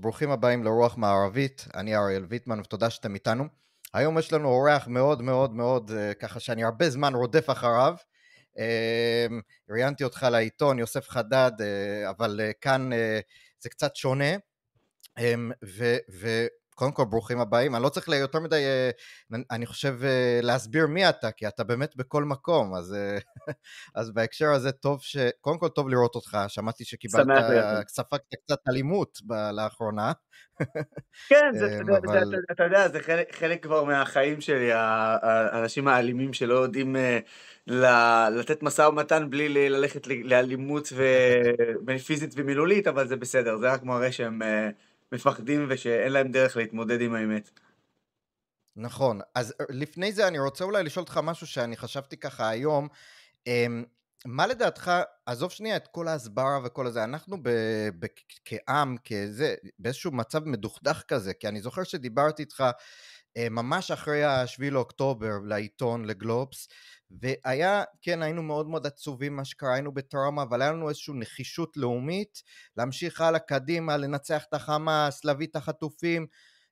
ברוכים הבאים לרוח מערבית, אני אריאל ויטמן ותודה שאתם איתנו. היום יש לנו אורח מאוד מאוד מאוד, אה, ככה שאני הרבה זמן רודף אחריו. אה, ראיינתי אותך לעיתון יוסף חדד, אה, אבל כאן זה קצת שונה, ו- קודם כל ברוכים הבאים, אני לא צריך יותר מדי, אה, אני חושב, אה, להסביר מי אתה, כי אתה באמת בכל מקום, אז, אה, אז בהקשר הזה טוב ש... קודם כל טוב לראות אותך, שמעתי שקיבלת, ספגת קצת אלימות ב... לאחרונה. כן, זה, אבל... זה, זה, אתה אתה יודע, זה חלק, חלק כבר מהחיים שלי, האנשים האלימים שלא יודעים ל- לתת משא ומתן בלי ל- ללכת לאלימות ו... פיזית ומילולית, אבל זה בסדר, זה רק מראה שהם... מפחדים ושאין להם דרך להתמודד עם האמת. נכון, אז אה, לפני זה אני רוצה אולי לשאול אותך משהו שאני חשבתי ככה היום. אמ, מה לדעתך, עזוב שנייה את כל ההסברה וכל הזה, אנחנו ב, ב, כעם, כזה, באיזשהו מצב מדוכדך כזה, כי אני זוכר שדיברתי איתך אה, ממש אחרי השביעי לאוקטובר לעיתון, לגלובס, והיה, כן, היינו מאוד מאוד עצובים מה שקרה, היינו בטראומה, אבל היה לנו איזושהי נחישות לאומית להמשיך הלאה קדימה, לנצח את החמאס, להביא את החטופים,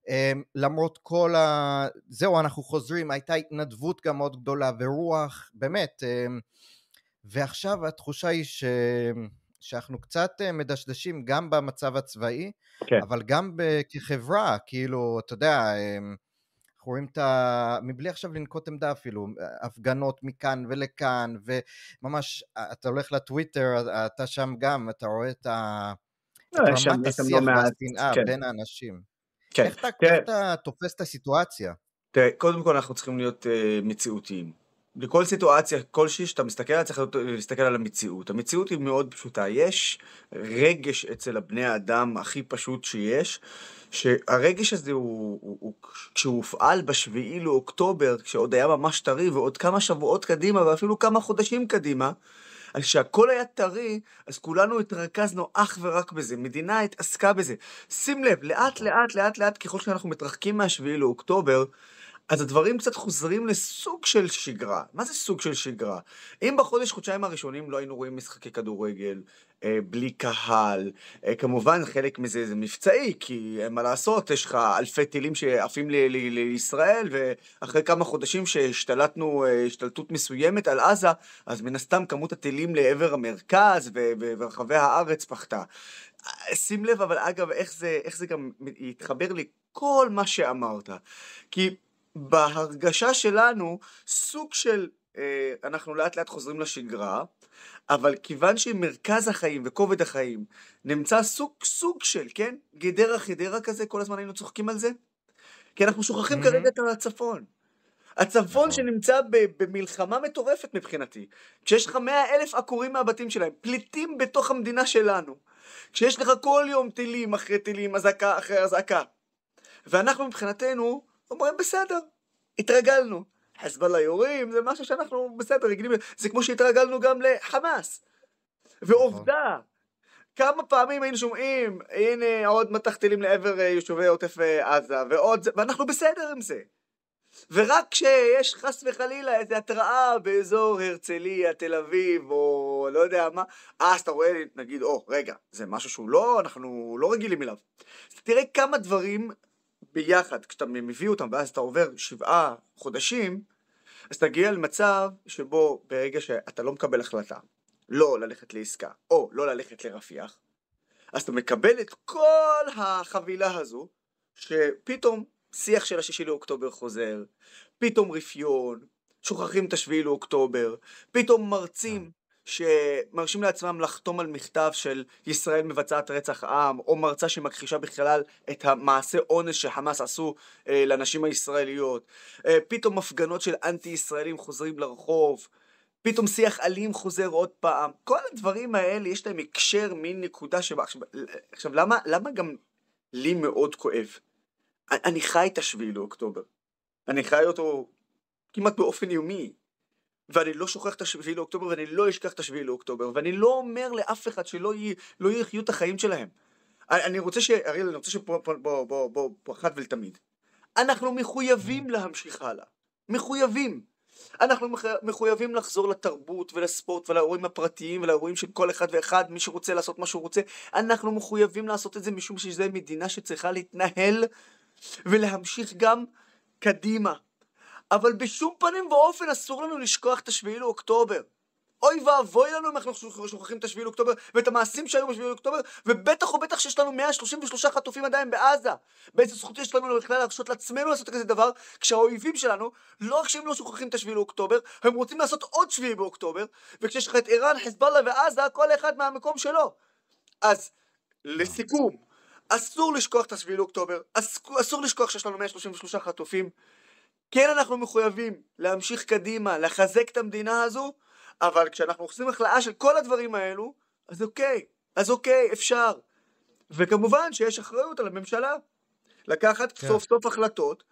אמ, למרות כל ה... זהו, אנחנו חוזרים, הייתה התנדבות גם מאוד גדולה ורוח, באמת. אמ, ועכשיו התחושה היא ש... שאנחנו קצת אה, מדשדשים גם במצב הצבאי, כן. אבל גם כחברה, כאילו, אתה יודע, אמ, אנחנו רואים את ה... מבלי עכשיו לנקוט עמדה אפילו, הפגנות מכאן ולכאן, וממש, אה, אתה הולך לטוויטר, אתה שם גם, אתה רואה את, ה... לא, יש שם את רמת לא השיח והשנאה כן. בין האנשים. כן. איך כן. אתה תופס את הסיטואציה? תראה, קודם כל אנחנו צריכים להיות אה, מציאותיים. בכל סיטואציה כלשהי שאתה מסתכל עליה, צריך להסתכל על המציאות. המציאות היא מאוד פשוטה. יש רגש אצל הבני האדם הכי פשוט שיש, שהרגש הזה הוא, הוא, הוא כשהוא הופעל בשביעי לאוקטובר, כשעוד היה ממש טרי, ועוד כמה שבועות קדימה, ואפילו כמה חודשים קדימה, אז כשהכל היה טרי, אז כולנו התרכזנו אך ורק בזה. מדינה התעסקה בזה. שים לב, לאט לאט לאט לאט, ככל שאנחנו מתרחקים מהשביעי לאוקטובר, אז הדברים קצת חוזרים לסוג של שגרה. מה זה סוג של שגרה? אם בחודש, חודשיים הראשונים לא היינו רואים משחקי כדורגל, אה, בלי קהל, אה, כמובן חלק מזה זה מבצעי, כי אין מה לעשות, יש לך אלפי טילים שעפים לישראל, ואחרי כמה חודשים שהשתלטנו אה, השתלטות מסוימת על עזה, אז מן הסתם כמות הטילים לעבר המרכז ורחבי הארץ פחתה. שים לב, אבל אגב, איך זה, איך זה גם יתחבר לכל מה שאמרת. כי בהרגשה שלנו סוג של אה, אנחנו לאט לאט חוזרים לשגרה, אבל כיוון שמרכז החיים וכובד החיים נמצא סוג סוג של, כן? גדרה חדרה כזה, כל הזמן היינו צוחקים על זה? כי אנחנו שוכחים mm-hmm. כרגע את הצפון. הצפון נכון. שנמצא במלחמה מטורפת מבחינתי. כשיש לך מאה אלף עקורים מהבתים שלהם, פליטים בתוך המדינה שלנו. כשיש לך כל יום טילים אחרי טילים, אזעקה אחרי אזעקה. ואנחנו מבחינתנו אומרים בסדר, התרגלנו. חזבאללה יורים, זה משהו שאנחנו בסדר, רגילים, זה כמו שהתרגלנו גם לחמאס. ועובדה, כמה פעמים היינו שומעים, הנה עוד מטח טילים לעבר אה, יישובי עוטף אה, עזה, ועוד זה, ואנחנו בסדר עם זה. ורק כשיש חס וחלילה איזו התראה באזור הרצליה, תל אביב, או לא יודע מה, אז אתה רואה, נגיד, או, oh, רגע, זה משהו שהוא לא, אנחנו לא רגילים אליו. תראה כמה דברים ביחד, כשאתה מביא אותם ואז אתה עובר שבעה חודשים, אז תגיע למצב שבו ברגע שאתה לא מקבל החלטה, לא ללכת לעסקה, או לא ללכת לרפיח, אז אתה מקבל את כל החבילה הזו, שפתאום שיח של השישי לאוקטובר חוזר, פתאום רפיון, שוכחים את השביעי לאוקטובר, פתאום מרצים שמרשים לעצמם לחתום על מכתב של ישראל מבצעת רצח עם, או מרצה שמכחישה בכלל את המעשה אונס שחמאס עשו אה, לנשים הישראליות. אה, פתאום הפגנות של אנטי-ישראלים חוזרים לרחוב. פתאום שיח אלים חוזר עוד פעם. כל הדברים האלה יש להם הקשר מין נקודה שבה... עכשיו, עכשיו למה, למה גם לי מאוד כואב? אני חי את השביעי לאוקטובר. אני חי אותו כמעט באופן יומי. ואני לא שוכח את השביעי לאוקטובר, ואני לא אשכח את השביעי לאוקטובר, ואני לא אומר לאף אחד שלא י... לא יחיו את החיים שלהם. אני רוצה ש... אריאל, אני רוצה ש... בוא, בוא, בוא, בוא, בוא, אחת ולתמיד. אנחנו מחויבים להמשיך הלאה. מחויבים. אנחנו מחויבים לחזור לתרבות ולספורט ולאירועים הפרטיים ולאירועים של כל אחד ואחד, מי שרוצה לעשות מה שהוא רוצה. אנחנו מחויבים לעשות את זה משום שזו מדינה שצריכה להתנהל ולהמשיך גם קדימה. אבל בשום פנים ואופן אסור לנו לשכוח את השביעי לאוקטובר. אוי ואבוי לנו אם אנחנו שוכחים את השביעי לאוקטובר ואת המעשים שהיו בשביעי לאוקטובר ובטח ובטח שיש לנו 133 חטופים עדיין בעזה. באיזה זכות יש לנו בכלל להרשות לעצמנו לעשות כזה דבר כשהאויבים שלנו לא רק שהם לא שוכחים את השביעי לאוקטובר הם רוצים לעשות עוד שביעי באוקטובר וכשיש לך את איראן, חיזבאללה ועזה כל אחד מהמקום שלו. אז לסיכום אסור לשכוח את השביעי לאוקטובר אסור, אסור לשכוח שיש לנו 133 חטופים כן אנחנו מחויבים להמשיך קדימה, לחזק את המדינה הזו, אבל כשאנחנו עושים החלאה של כל הדברים האלו, אז אוקיי, אז אוקיי, אפשר. וכמובן שיש אחריות על הממשלה. לקחת כן. סוף סוף החלטות,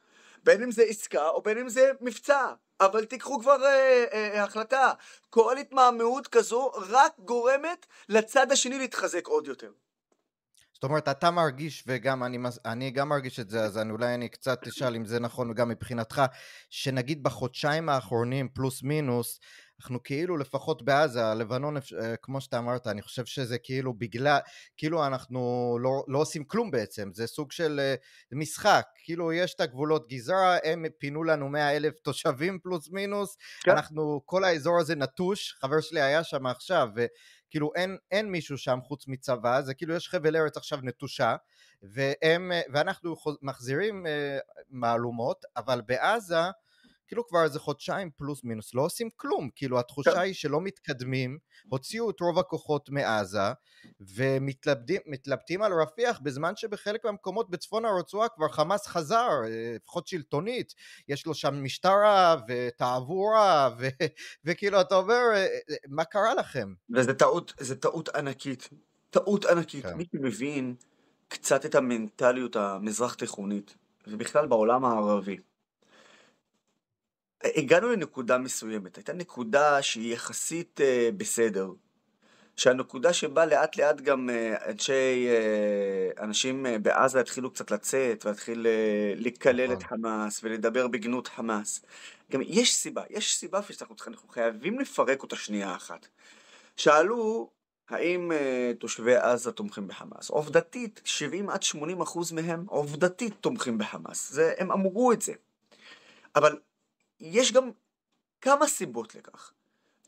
בין אם זה עסקה או בין אם זה מבצע, אבל תיקחו כבר אה, אה, אה החלטה. כל התמהמהות כזו רק גורמת לצד השני להתחזק עוד יותר. זאת אומרת, אתה מרגיש, וגם אני, אני גם מרגיש את זה, אז אני אולי אני קצת אשאל אם זה נכון גם מבחינתך, שנגיד בחודשיים האחרונים, פלוס מינוס, אנחנו כאילו לפחות בעזה, לבנון, אה, כמו שאתה אמרת, אני חושב שזה כאילו בגלל, כאילו אנחנו לא, לא עושים כלום בעצם, זה סוג של אה, משחק, כאילו יש את הגבולות גזרה, הם פינו לנו 100 אלף תושבים פלוס מינוס, כן. אנחנו, כל האזור הזה נטוש, חבר שלי היה שם עכשיו, כאילו אין, אין מישהו שם חוץ מצבא, זה כאילו יש חבל ארץ עכשיו נטושה, והם, אה, ואנחנו מחזירים אה, מהלומות, אבל בעזה כאילו כבר איזה חודשיים פלוס מינוס לא עושים כלום, כאילו כן. התחושה היא שלא מתקדמים, הוציאו את רוב הכוחות מעזה ומתלבטים על רפיח בזמן שבחלק מהמקומות בצפון הרצועה כבר חמאס חזר, אה, לפחות שלטונית, יש לו שם משטרה ותעבורה ו- וכאילו אתה אומר אה, אה, מה קרה לכם? וזה טעות, זה טעות ענקית, טעות ענקית, כן. מי שמבין קצת את המנטליות המזרח תיכונית ובכלל בעולם הערבי הגענו לנקודה מסוימת, הייתה נקודה שהיא יחסית אה, בסדר. שהנקודה שבה לאט לאט גם אה, אנשי, אה, אנשים בעזה התחילו קצת לצאת, והתחיל לקלל את נכון. חמאס ולדבר בגנות חמאס. גם יש סיבה, יש סיבה שאנחנו אנחנו חייבים לפרק אותה שנייה אחת. שאלו האם תושבי עזה תומכים בחמאס? עובדתית, 70 עד 80 אחוז מהם עובדתית תומכים בחמאס. זה, הם אמרו את זה. אבל יש גם כמה סיבות לכך.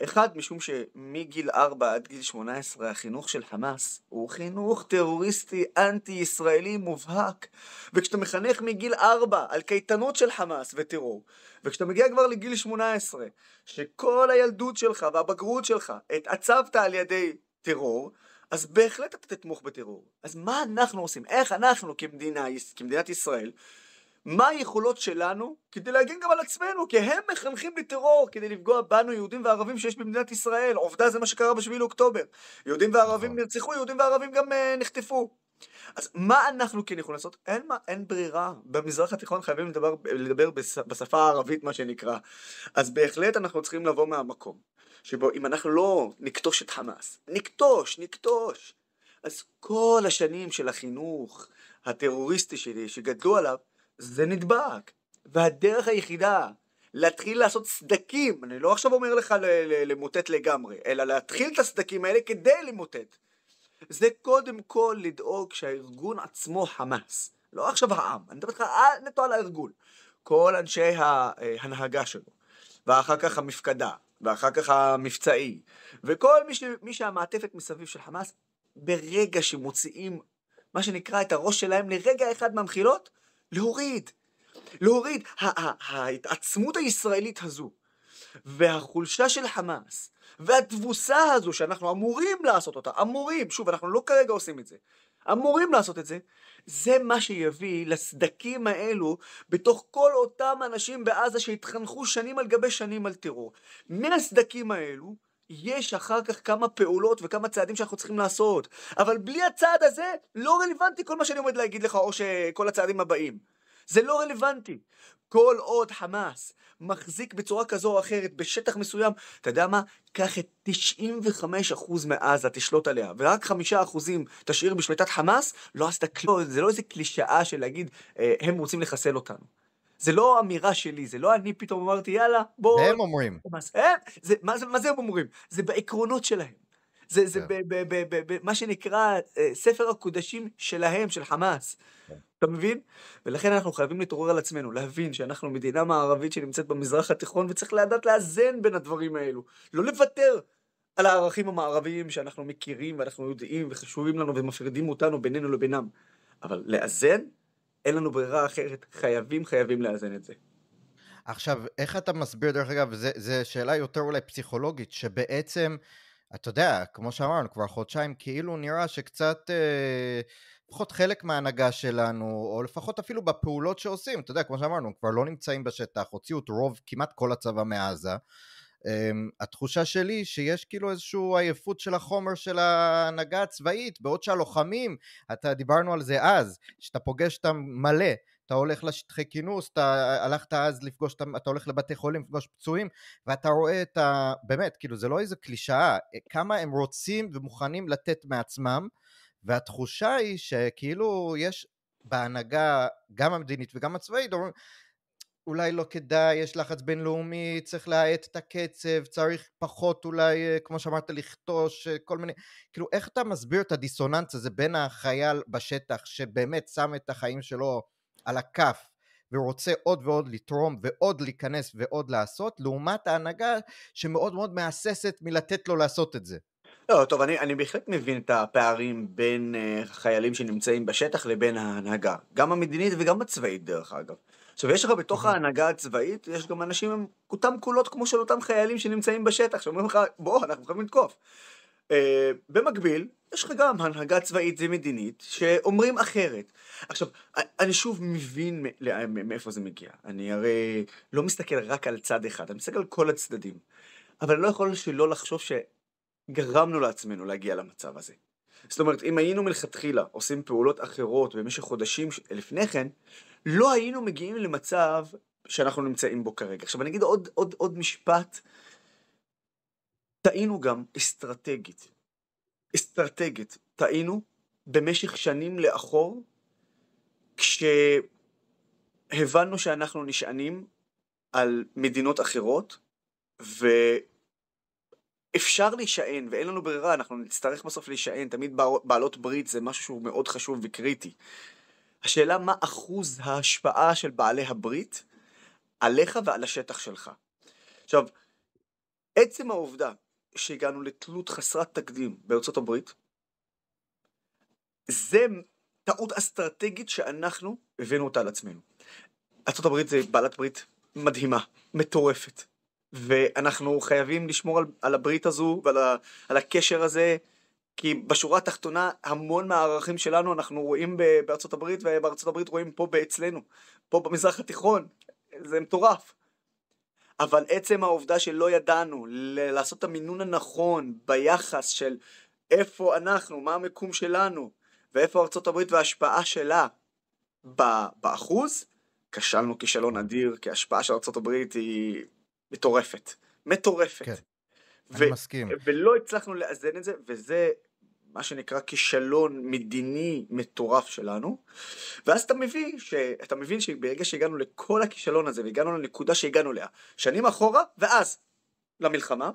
אחד, משום שמגיל 4 עד גיל 18 החינוך של חמאס הוא חינוך טרוריסטי אנטי-ישראלי מובהק. וכשאתה מחנך מגיל 4 על קייטנות של חמאס וטרור, וכשאתה מגיע כבר לגיל 18, שכל הילדות שלך והבגרות שלך התעצבת על ידי טרור, אז בהחלט אתה תתמוך בטרור. אז מה אנחנו עושים? איך אנחנו כמדינה, כמדינת ישראל, מה היכולות שלנו כדי להגן גם על עצמנו, כי הם מחנכים לטרור כדי לפגוע בנו, יהודים וערבים שיש במדינת ישראל. עובדה, זה מה שקרה בשביעי לאוקטובר. יהודים וערבים נכון. נרצחו, יהודים וערבים גם uh, נחטפו. אז מה אנחנו כן יכולים לעשות? אין, מה, אין ברירה. במזרח התיכון חייבים לדבר, לדבר בשפה הערבית, מה שנקרא. אז בהחלט אנחנו צריכים לבוא מהמקום שבו אם אנחנו לא נכתוש את חמאס, נכתוש, נכתוש. אז כל השנים של החינוך הטרוריסטי שלי, שגדלו עליו, זה נדבק. והדרך היחידה להתחיל לעשות סדקים, אני לא עכשיו אומר לך למוטט לגמרי, אלא להתחיל את הסדקים האלה כדי למוטט. זה קודם כל לדאוג שהארגון עצמו חמאס, לא עכשיו העם, אני מדבר איתך נטו על הארגון. כל אנשי ההנהגה שלו, ואחר כך המפקדה, ואחר כך המבצעי, וכל מי, ש... מי שהמעטפת מסביב של חמאס, ברגע שמוציאים מה שנקרא את הראש שלהם לרגע אחד מהמחילות, להוריד. להוריד. ההתעצמות הישראלית הזו, והחולשה של חמאס, והתבוסה הזו שאנחנו אמורים לעשות אותה, אמורים, שוב, אנחנו לא כרגע עושים את זה, אמורים לעשות את זה, זה מה שיביא לסדקים האלו בתוך כל אותם אנשים בעזה שהתחנכו שנים על גבי שנים על טרור. מהסדקים האלו יש אחר כך כמה פעולות וכמה צעדים שאנחנו צריכים לעשות. אבל בלי הצעד הזה, לא רלוונטי כל מה שאני עומד להגיד לך, או שכל הצעדים הבאים. זה לא רלוונטי. כל עוד חמאס מחזיק בצורה כזו או אחרת בשטח מסוים, אתה יודע מה? קח את 95% מעזה, תשלוט עליה, ורק 5% תשאיר בשליטת חמאס, לא עשתה כלום. זה לא איזה קלישאה של להגיד, אה, הם רוצים לחסל אותנו. זה לא אמירה שלי, זה לא אני פתאום אמרתי, יאללה, בואו... הם אומרים. אה, מה, זה, מה זה הם אומרים? זה בעקרונות שלהם. זה, זה כן. במה שנקרא אה, ספר הקודשים שלהם, של חמאס. כן. אתה מבין? ולכן אנחנו חייבים להתעורר על עצמנו, להבין שאנחנו מדינה מערבית שנמצאת במזרח התיכון, וצריך לדעת לאזן בין הדברים האלו. לא לוותר על הערכים המערביים שאנחנו מכירים ואנחנו יודעים וחשובים לנו ומפרידים אותנו בינינו לבינם. אבל לאזן אין לנו ברירה אחרת, חייבים חייבים לאזן את זה. עכשיו, איך אתה מסביר, דרך אגב, זו שאלה יותר אולי פסיכולוגית, שבעצם, אתה יודע, כמו שאמרנו, כבר חודשיים כאילו נראה שקצת... אה, לפחות חלק מההנהגה שלנו, או לפחות אפילו בפעולות שעושים, אתה יודע, כמו שאמרנו, כבר לא נמצאים בשטח, הוציאו את רוב, כמעט כל הצבא מעזה, אה, Um, התחושה שלי שיש כאילו איזושהי עייפות של החומר של ההנהגה הצבאית, בעוד שהלוחמים, אתה דיברנו על זה אז, שאתה פוגש אותם מלא, אתה הולך לשטחי כינוס, אתה הלכת אז לפגוש, אתה הולך לבתי חולים לפגוש פצועים, ואתה רואה את ה... באמת, כאילו זה לא איזה קלישאה, אה, כמה הם רוצים ומוכנים לתת מעצמם, והתחושה היא שכאילו יש בהנהגה, גם המדינית וגם הצבאית, אומרים, אולי לא כדאי, יש לחץ בינלאומי, צריך להאט את הקצב, צריך פחות אולי, אה, כמו שאמרת, לכתוש, אה, כל מיני... כאילו, איך אתה מסביר את הדיסוננס הזה בין החייל בשטח, שבאמת שם את החיים שלו על הכף, ורוצה עוד ועוד לתרום, ועוד להיכנס ועוד לעשות, לעומת ההנהגה שמאוד מאוד מהססת מלתת לו לעשות את זה? לא, טוב, אני, אני בהחלט מבין את הפערים בין uh, אה, חיילים שנמצאים בשטח לבין ההנהגה, גם המדינית וגם הצבאית דרך אגב. עכשיו, יש לך בתוך אוקיי. ההנהגה הצבאית, יש גם אנשים עם אותם קולות כמו של אותם חיילים שנמצאים בשטח, שאומרים לך, בוא, אנחנו חייבים לתקוף. Uh, במקביל, יש לך גם הנהגה צבאית ומדינית שאומרים אחרת. עכשיו, אני שוב מבין לא, מאיפה זה מגיע. אני הרי לא מסתכל רק על צד אחד, אני מסתכל על כל הצדדים. אבל אני לא יכול שלא לחשוב שגרמנו לעצמנו להגיע למצב הזה. זאת אומרת, אם היינו מלכתחילה עושים פעולות אחרות במשך חודשים לפני כן, לא היינו מגיעים למצב שאנחנו נמצאים בו כרגע. עכשיו אני אגיד עוד, עוד, עוד משפט, טעינו גם אסטרטגית. אסטרטגית, טעינו במשך שנים לאחור, כשהבנו שאנחנו נשענים על מדינות אחרות, ו... אפשר להישען, ואין לנו ברירה, אנחנו נצטרך בסוף להישען, תמיד בעלות ברית זה משהו שהוא מאוד חשוב וקריטי. השאלה מה אחוז ההשפעה של בעלי הברית עליך ועל השטח שלך. עכשיו, עצם העובדה שהגענו לתלות חסרת תקדים בארצות הברית, זה טעות אסטרטגית שאנחנו הבאנו אותה על עצמנו. ארצות הברית זה בעלת ברית מדהימה, מטורפת, ואנחנו חייבים לשמור על, על הברית הזו ועל ה, על הקשר הזה כי בשורה התחתונה המון מהערכים שלנו אנחנו רואים בארצות הברית ובארצות הברית רואים פה באצלנו, פה במזרח התיכון, זה מטורף. אבל עצם העובדה שלא ידענו לעשות את המינון הנכון ביחס של איפה אנחנו, מה המקום שלנו ואיפה ארצות הברית וההשפעה שלה באחוז, כשלנו כישלון אדיר כי ההשפעה של ארצות הברית היא מטורפת, מטורפת. כן. ו- אני מסכים. ולא הצלחנו לאזן את זה, וזה מה שנקרא כישלון מדיני מטורף שלנו, ואז אתה מבין, ש... אתה מבין שברגע שהגענו לכל הכישלון הזה והגענו לנקודה שהגענו אליה, שנים אחורה ואז למלחמה,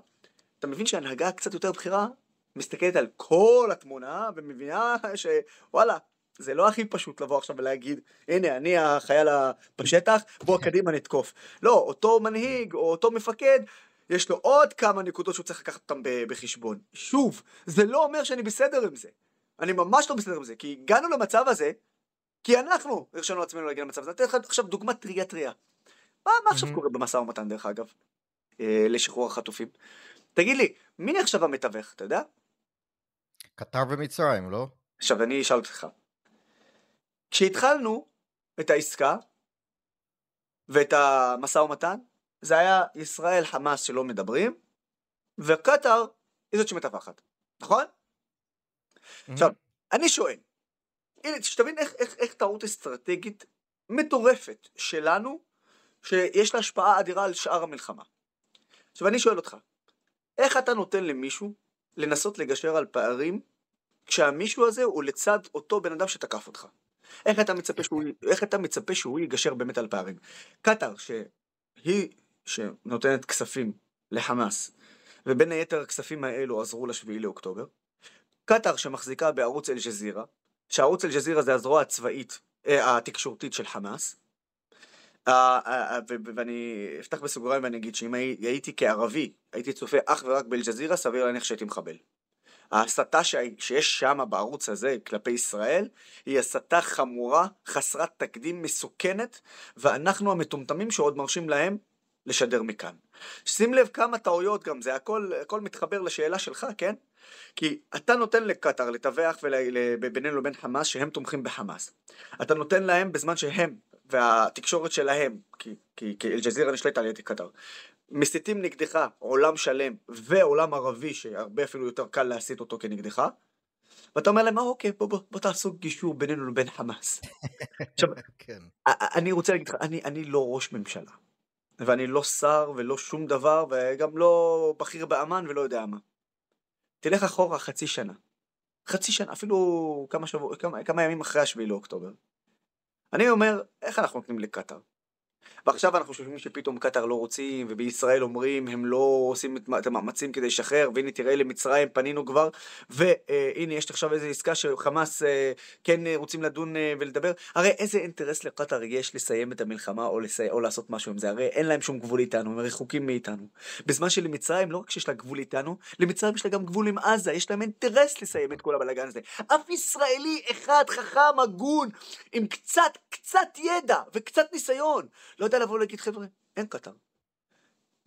אתה מבין שההנהגה קצת יותר בכירה מסתכלת על כל התמונה ומבינה שוואלה, זה לא הכי פשוט לבוא עכשיו ולהגיד, הנה, אני החייל בשטח, בוא כן. קדימה נתקוף. לא, אותו מנהיג או אותו מפקד יש לו עוד כמה נקודות שהוא צריך לקחת אותן בחשבון. שוב, זה לא אומר שאני בסדר עם זה. אני ממש לא בסדר עם זה, כי הגענו למצב הזה, כי אנחנו הרשינו לעצמנו להגיע למצב הזה. אני אתן לך עכשיו דוגמה טריה טריה. מה, מה עכשיו קורה במשא ומתן דרך אגב? אה, לשחרור החטופים. תגיד לי, מי נחשב המתווך, אתה יודע? קטר ומצרים, לא? עכשיו אני אשאל אותך. כשהתחלנו את העסקה ואת המשא ומתן, זה היה ישראל חמאס שלא מדברים, וקטאר היא זאת שמטווחת, נכון? Mm-hmm. עכשיו, אני שואל, הנה, שתבין איך, איך, איך טעות אסטרטגית מטורפת שלנו, שיש לה השפעה אדירה על שאר המלחמה. עכשיו אני שואל אותך, איך אתה נותן למישהו לנסות לגשר על פערים כשהמישהו הזה הוא לצד אותו בן אדם שתקף אותך? איך אתה מצפה שהוא, איך אתה מצפה שהוא יגשר באמת על פערים? קטאר, שהיא שנותנת כספים לחמאס, ובין היתר הכספים האלו עזרו לשביעי לאוקטובר. קטאר שמחזיקה בערוץ אל-ג'זירה, שערוץ אל-ג'זירה זה הזרוע הצבאית, אה, התקשורתית של חמאס. אה, אה, אה ואני אפתח בסוגריים ואני אגיד שאם הייתי כערבי, הייתי צופה אך ורק באל-ג'זירה, סביר להניח שהייתי מחבל. ההסתה שיש שם בערוץ הזה כלפי ישראל היא הסתה חמורה, חסרת תקדים, מסוכנת, ואנחנו המטומטמים שעוד מרשים להם לשדר מכאן. שים לב כמה טעויות גם, זה הכל, הכל מתחבר לשאלה שלך, כן? כי אתה נותן לקטר לתווך בינינו לבין חמאס שהם תומכים בחמאס. אתה נותן להם בזמן שהם והתקשורת שלהם, כי, כי, כי אל-ג'זירה נשלט על ידי קטאר, מסיתים נגדך עולם שלם ועולם ערבי שהרבה אפילו יותר קל להסית אותו כנגדך, ואתה אומר להם, אה, אוקיי, בוא, בוא, בוא תעשו גישור בינינו לבין חמאס. עכשיו, כן. אני רוצה להגיד לך, אני, אני לא ראש ממשלה. ואני לא שר ולא שום דבר, וגם לא בכיר באמ"ן ולא יודע מה. תלך אחורה חצי שנה. חצי שנה, אפילו כמה, שבוע, כמה, כמה ימים אחרי השביעי לאוקטובר. אני אומר, איך אנחנו נותנים לקטאר? ועכשיו אנחנו חושבים שפתאום קטאר לא רוצים, ובישראל אומרים הם לא עושים את המאמצים כדי לשחרר, והנה תראה למצרים פנינו כבר, והנה יש עכשיו איזו עסקה שחמאס אה, כן אה, רוצים לדון אה, ולדבר. הרי איזה אינטרס לקטאר יש לסיים את המלחמה או, לסי... או לעשות משהו עם זה? הרי אין להם שום גבול איתנו, הם רחוקים מאיתנו. בזמן שלמצרים לא רק שיש לה גבול איתנו, למצרים יש לה גם גבול עם עזה, יש להם אינטרס לסיים את כל הבלאגן הזה. אף ישראלי אחד חכם, הגון, עם קצת, קצת ידע וקצת ניסיון. לא יודע לבוא ולהגיד, חבר'ה, אין קטר.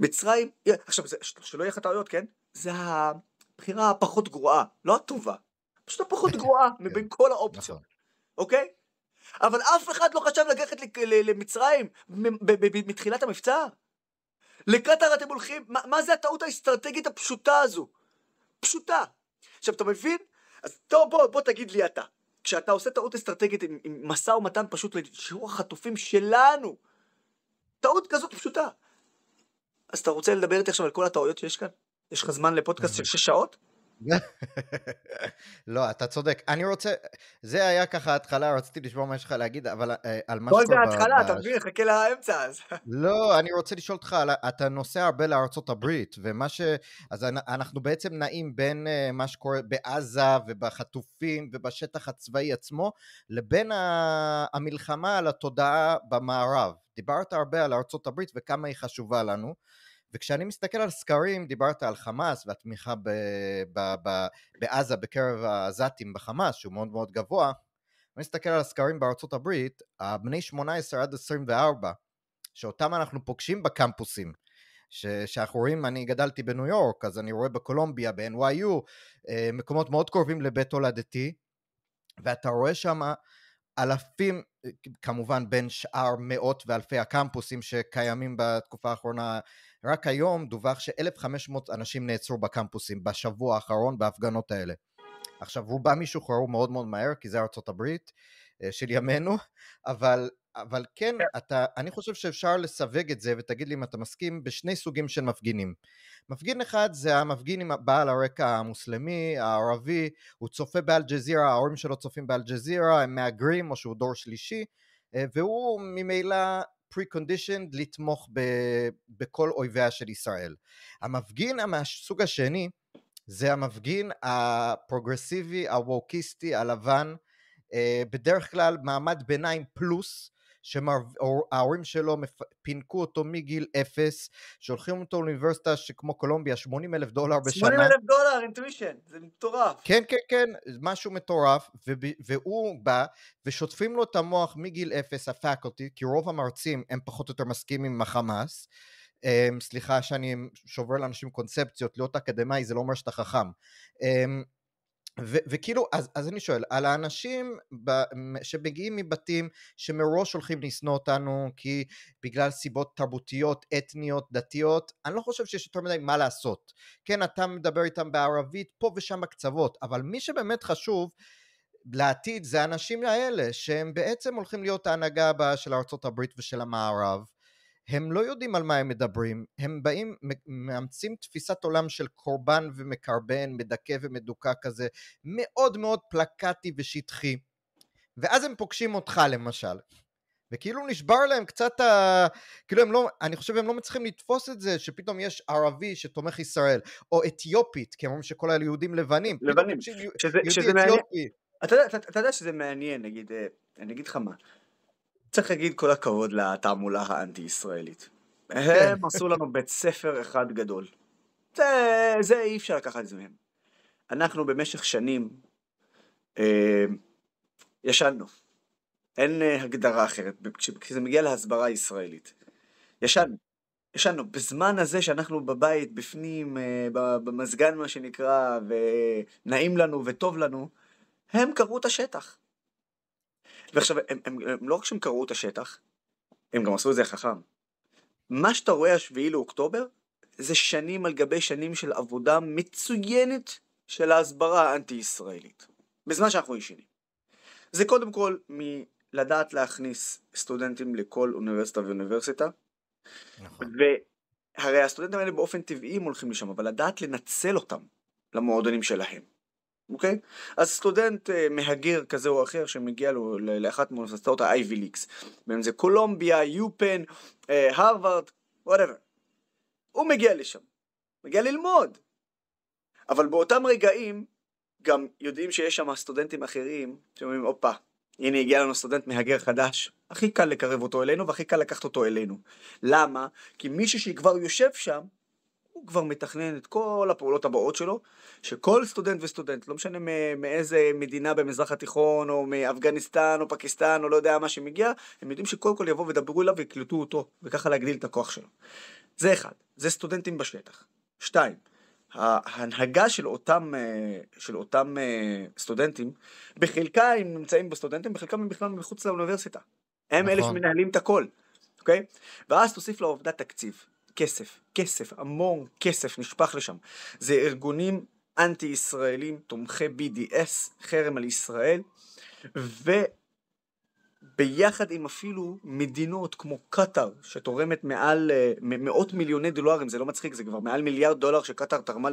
מצרים, עכשיו, זה, שלא יהיה לך טעויות, כן? זה הבחירה הפחות גרועה, לא הטובה. פשוט הפחות גרועה כן. מבין כל האופציות, נכון. אוקיי? אבל אף אחד לא חשב ללכת למצרים מתחילת המבצע. לקטר אתם הולכים, מה, מה זה הטעות האסטרטגית הפשוטה הזו? פשוטה. עכשיו, אתה מבין? אז טוב, בוא, בוא תגיד לי אתה. כשאתה עושה טעות אסטרטגית עם, עם משא ומתן פשוט לשיעור החטופים שלנו, טעות כזאת פשוטה. אז אתה רוצה לדבר איתי עכשיו על כל הטעויות שיש כאן? יש לך זמן לפודקאסט של שש שעות? לא, אתה צודק. אני רוצה, זה היה ככה ההתחלה, רציתי לשמוע מה יש לך להגיד, אבל אה, על מה שקורה... כל זה ההתחלה, אתה מבין? חכה לאמצע אז. לא, אני רוצה לשאול אותך, אתה נוסע הרבה לארצות הברית, ומה ש... אז אנחנו בעצם נעים בין אה, מה שקורה בעזה, ובחטופים, ובשטח הצבאי עצמו, לבין המלחמה על התודעה במערב. דיברת הרבה על ארה"ב וכמה היא חשובה לנו, וכשאני מסתכל על סקרים, דיברת על חמאס והתמיכה ב, ב, ב, בעזה בקרב העזתים בחמאס, שהוא מאוד מאוד גבוה, אני מסתכל על הסקרים בארצות הברית, בני 18 עד 24, שאותם אנחנו פוגשים בקמפוסים, ש, שאנחנו רואים, אני גדלתי בניו יורק, אז אני רואה בקולומביה, ב-NYU, אה, מקומות מאוד קרובים לבית הולדתי, ואתה רואה שם אלפים, אה, כמובן בין שאר מאות ואלפי הקמפוסים שקיימים בתקופה האחרונה, רק היום דווח ש-1,500 אנשים נעצרו בקמפוסים בשבוע האחרון בהפגנות האלה. עכשיו רובם ישוחררו מאוד מאוד מהר כי זה ארצות הברית אה, של ימינו, אבל אבל כן, כן. אתה, אני חושב שאפשר לסווג את זה, ותגיד לי אם אתה מסכים, בשני סוגים של מפגינים. מפגין אחד זה המפגין עם בעל הרקע המוסלמי, הערבי, הוא צופה באלג'זירה, ההורים שלו צופים באלג'זירה, הם מהגרים או שהוא דור שלישי, אה, והוא ממילא pre-conditioned לתמוך ב, בכל אויביה של ישראל. המפגין מהסוג השני זה המפגין הפרוגרסיבי, הווקיסטי, הלבן, אה, בדרך כלל מעמד ביניים פלוס, שההורים שלו פינקו אותו מגיל אפס, שולחים אותו לאוניברסיטה שכמו קולומביה, 80 אלף דולר בשנה. 80 אלף דולר אינטואישן, זה מטורף. כן, כן, כן, משהו מטורף, והוא בא ושוטפים לו את המוח מגיל אפס, הפקולטי, כי רוב המרצים הם פחות או יותר מסכימים עם החמאס. Um, סליחה שאני שובר לאנשים קונספציות, להיות אקדמאי זה לא אומר שאתה חכם. Um, ו- וכאילו, אז, אז אני שואל, על האנשים ב- שמגיעים מבתים שמראש הולכים לשנוא אותנו כי בגלל סיבות תרבותיות, אתניות, דתיות, אני לא חושב שיש יותר מדי מה לעשות. כן, אתה מדבר איתם בערבית פה ושם בקצוות, אבל מי שבאמת חשוב לעתיד זה האנשים האלה, שהם בעצם הולכים להיות ההנהגה הבאה של ארה"ב ושל המערב. הם לא יודעים על מה הם מדברים, הם באים, מאמצים תפיסת עולם של קורבן ומקרבן, מדכא ומדוכא כזה, מאוד מאוד פלקטי ושטחי. ואז הם פוגשים אותך למשל, וכאילו נשבר להם קצת ה... כאילו הם לא, אני חושב הם לא מצליחים לתפוס את זה שפתאום יש ערבי שתומך ישראל, או אתיופית, כי הם אומרים שכל יהודים לבנים. לבנים, שזה, שזה מעניין. אתה, אתה, אתה יודע שזה מעניין, נגיד, אה, אני אגיד לך מה. צריך להגיד כל הכבוד לתעמולה האנטי-ישראלית. כן. הם עשו לנו בית ספר אחד גדול. זה, זה אי אפשר לקחת את זה מהם. אנחנו במשך שנים אה, ישנו. אין אה, הגדרה אחרת, כשזה מגיע להסברה ישראלית. ישנו. ישנו. בזמן הזה שאנחנו בבית, בפנים, אה, במזגן מה שנקרא, ונעים לנו וטוב לנו, הם קראו את השטח. ועכשיו, הם, הם, הם לא רק שהם קראו את השטח, הם גם עשו את זה חכם. מה שאתה רואה השביעי לאוקטובר, זה שנים על גבי שנים של עבודה מצוינת של ההסברה האנטי-ישראלית, בזמן שאנחנו ישנים. זה קודם כל מלדעת להכניס סטודנטים לכל אוניברסיטה ואוניברסיטה. נכון. והרי הסטודנטים האלה באופן טבעי הם הולכים לשם, אבל לדעת לנצל אותם למועדונים שלהם. אוקיי? Okay? אז סטודנט uh, מהגר כזה או אחר שמגיע לו לאחת מאוניברסיטאות ה-Ivy Leaks, בין אם זה קולומביה, יופן, אה, הרווארד, uh, וואטאבר. הוא מגיע לשם, מגיע ללמוד. אבל באותם רגעים גם יודעים שיש שם סטודנטים אחרים שאומרים, הופה, הנה הגיע לנו סטודנט מהגר חדש, הכי קל לקרב אותו אלינו והכי קל לקחת אותו אלינו. למה? כי מישהו שכבר יושב שם, כבר מתכנן את כל הפעולות הבאות שלו, שכל סטודנט וסטודנט, לא משנה מאיזה מדינה במזרח התיכון, או מאפגניסטן, או פקיסטן, או לא יודע מה שמגיע, הם יודעים שקודם כל יבואו וידברו אליו ויקלטו אותו, וככה להגדיל את הכוח שלו. זה אחד, זה סטודנטים בשטח. שתיים, ההנהגה של אותם, אה, של אותם אה, סטודנטים, בחלקה הם נמצאים בסטודנטים, בחלקם הם בכלל מחוץ לאוניברסיטה. הם נכון. אלה שמנהלים את הכל, אוקיי? ואז תוסיף לעובדה תקציב. כסף, כסף, המון כסף נשפך לשם. זה ארגונים אנטי-ישראלים, תומכי BDS, חרם על ישראל, וביחד עם אפילו מדינות כמו קטאר, שתורמת מעל אה, מאות מיליוני דולרים, זה לא מצחיק, זה כבר מעל מיליארד דולר שקטאר תרמה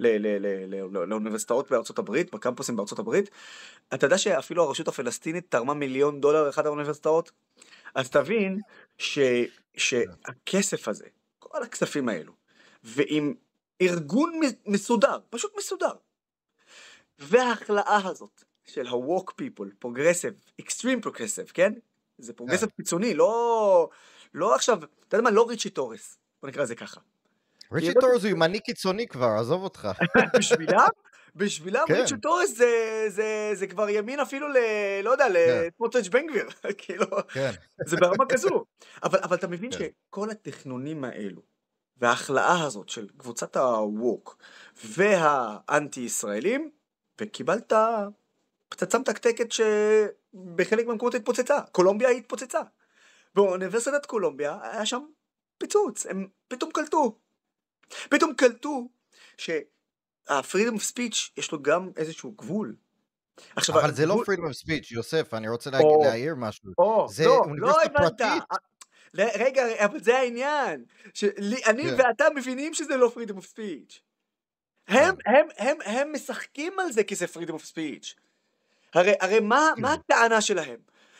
לא, לאוניברסיטאות בארצות הברית, בקמפוסים בארצות הברית. אתה יודע שאפילו הרשות הפלסטינית תרמה מיליון דולר לאחת האוניברסיטאות? אז תבין ש, כן. שהכסף הזה, כל הכספים האלו, ועם ארגון מסודר, פשוט מסודר. וההכלאה הזאת של ה-Walk People, פרוגרסיב, אקסטרים פרוגרסיב, כן? זה פרוגרסיב yeah. כן. קיצוני, לא, לא עכשיו, אתה יודע מה, לא ריצ'י תורס, בוא נקרא לזה ככה. ריצ'י תורס לא הוא ימני קיצוני כבר, עזוב אותך. בשבילם? בשבילם כן. ריצ'ו טורס זה, זה, זה כבר ימין אפילו ל... לא יודע, כן. לסמוטריץ' כן. בן גביר. כאילו, כן. זה ברמה כזו. אבל, אבל אתה מבין כן. שכל התכנונים האלו, וההכלאה הזאת של קבוצת הווק והאנטי-ישראלים, וקיבלת פצצה מתקתקת שבחלק מהמקומות התפוצצה. קולומביה התפוצצה. באוניברסיטת קולומביה היה שם פיצוץ, הם פתאום קלטו. פתאום קלטו ש... הפרידום אוף ספיץ' יש לו גם איזשהו גבול. עכשיו, אבל זה לא פרידום אוף ספיץ', יוסף, אני רוצה או... להגיד, להעיר משהו. או, זה לא, אוניברסיטה לא פרטית. אה, רגע, אבל זה העניין. שלי, אני כן. ואתה מבינים שזה לא פרידום אוף ספיץ'. הם, כן. הם, הם, הם משחקים על זה כי זה פרידום of speech. הרי, הרי מה, כן. מה הטענה שלהם?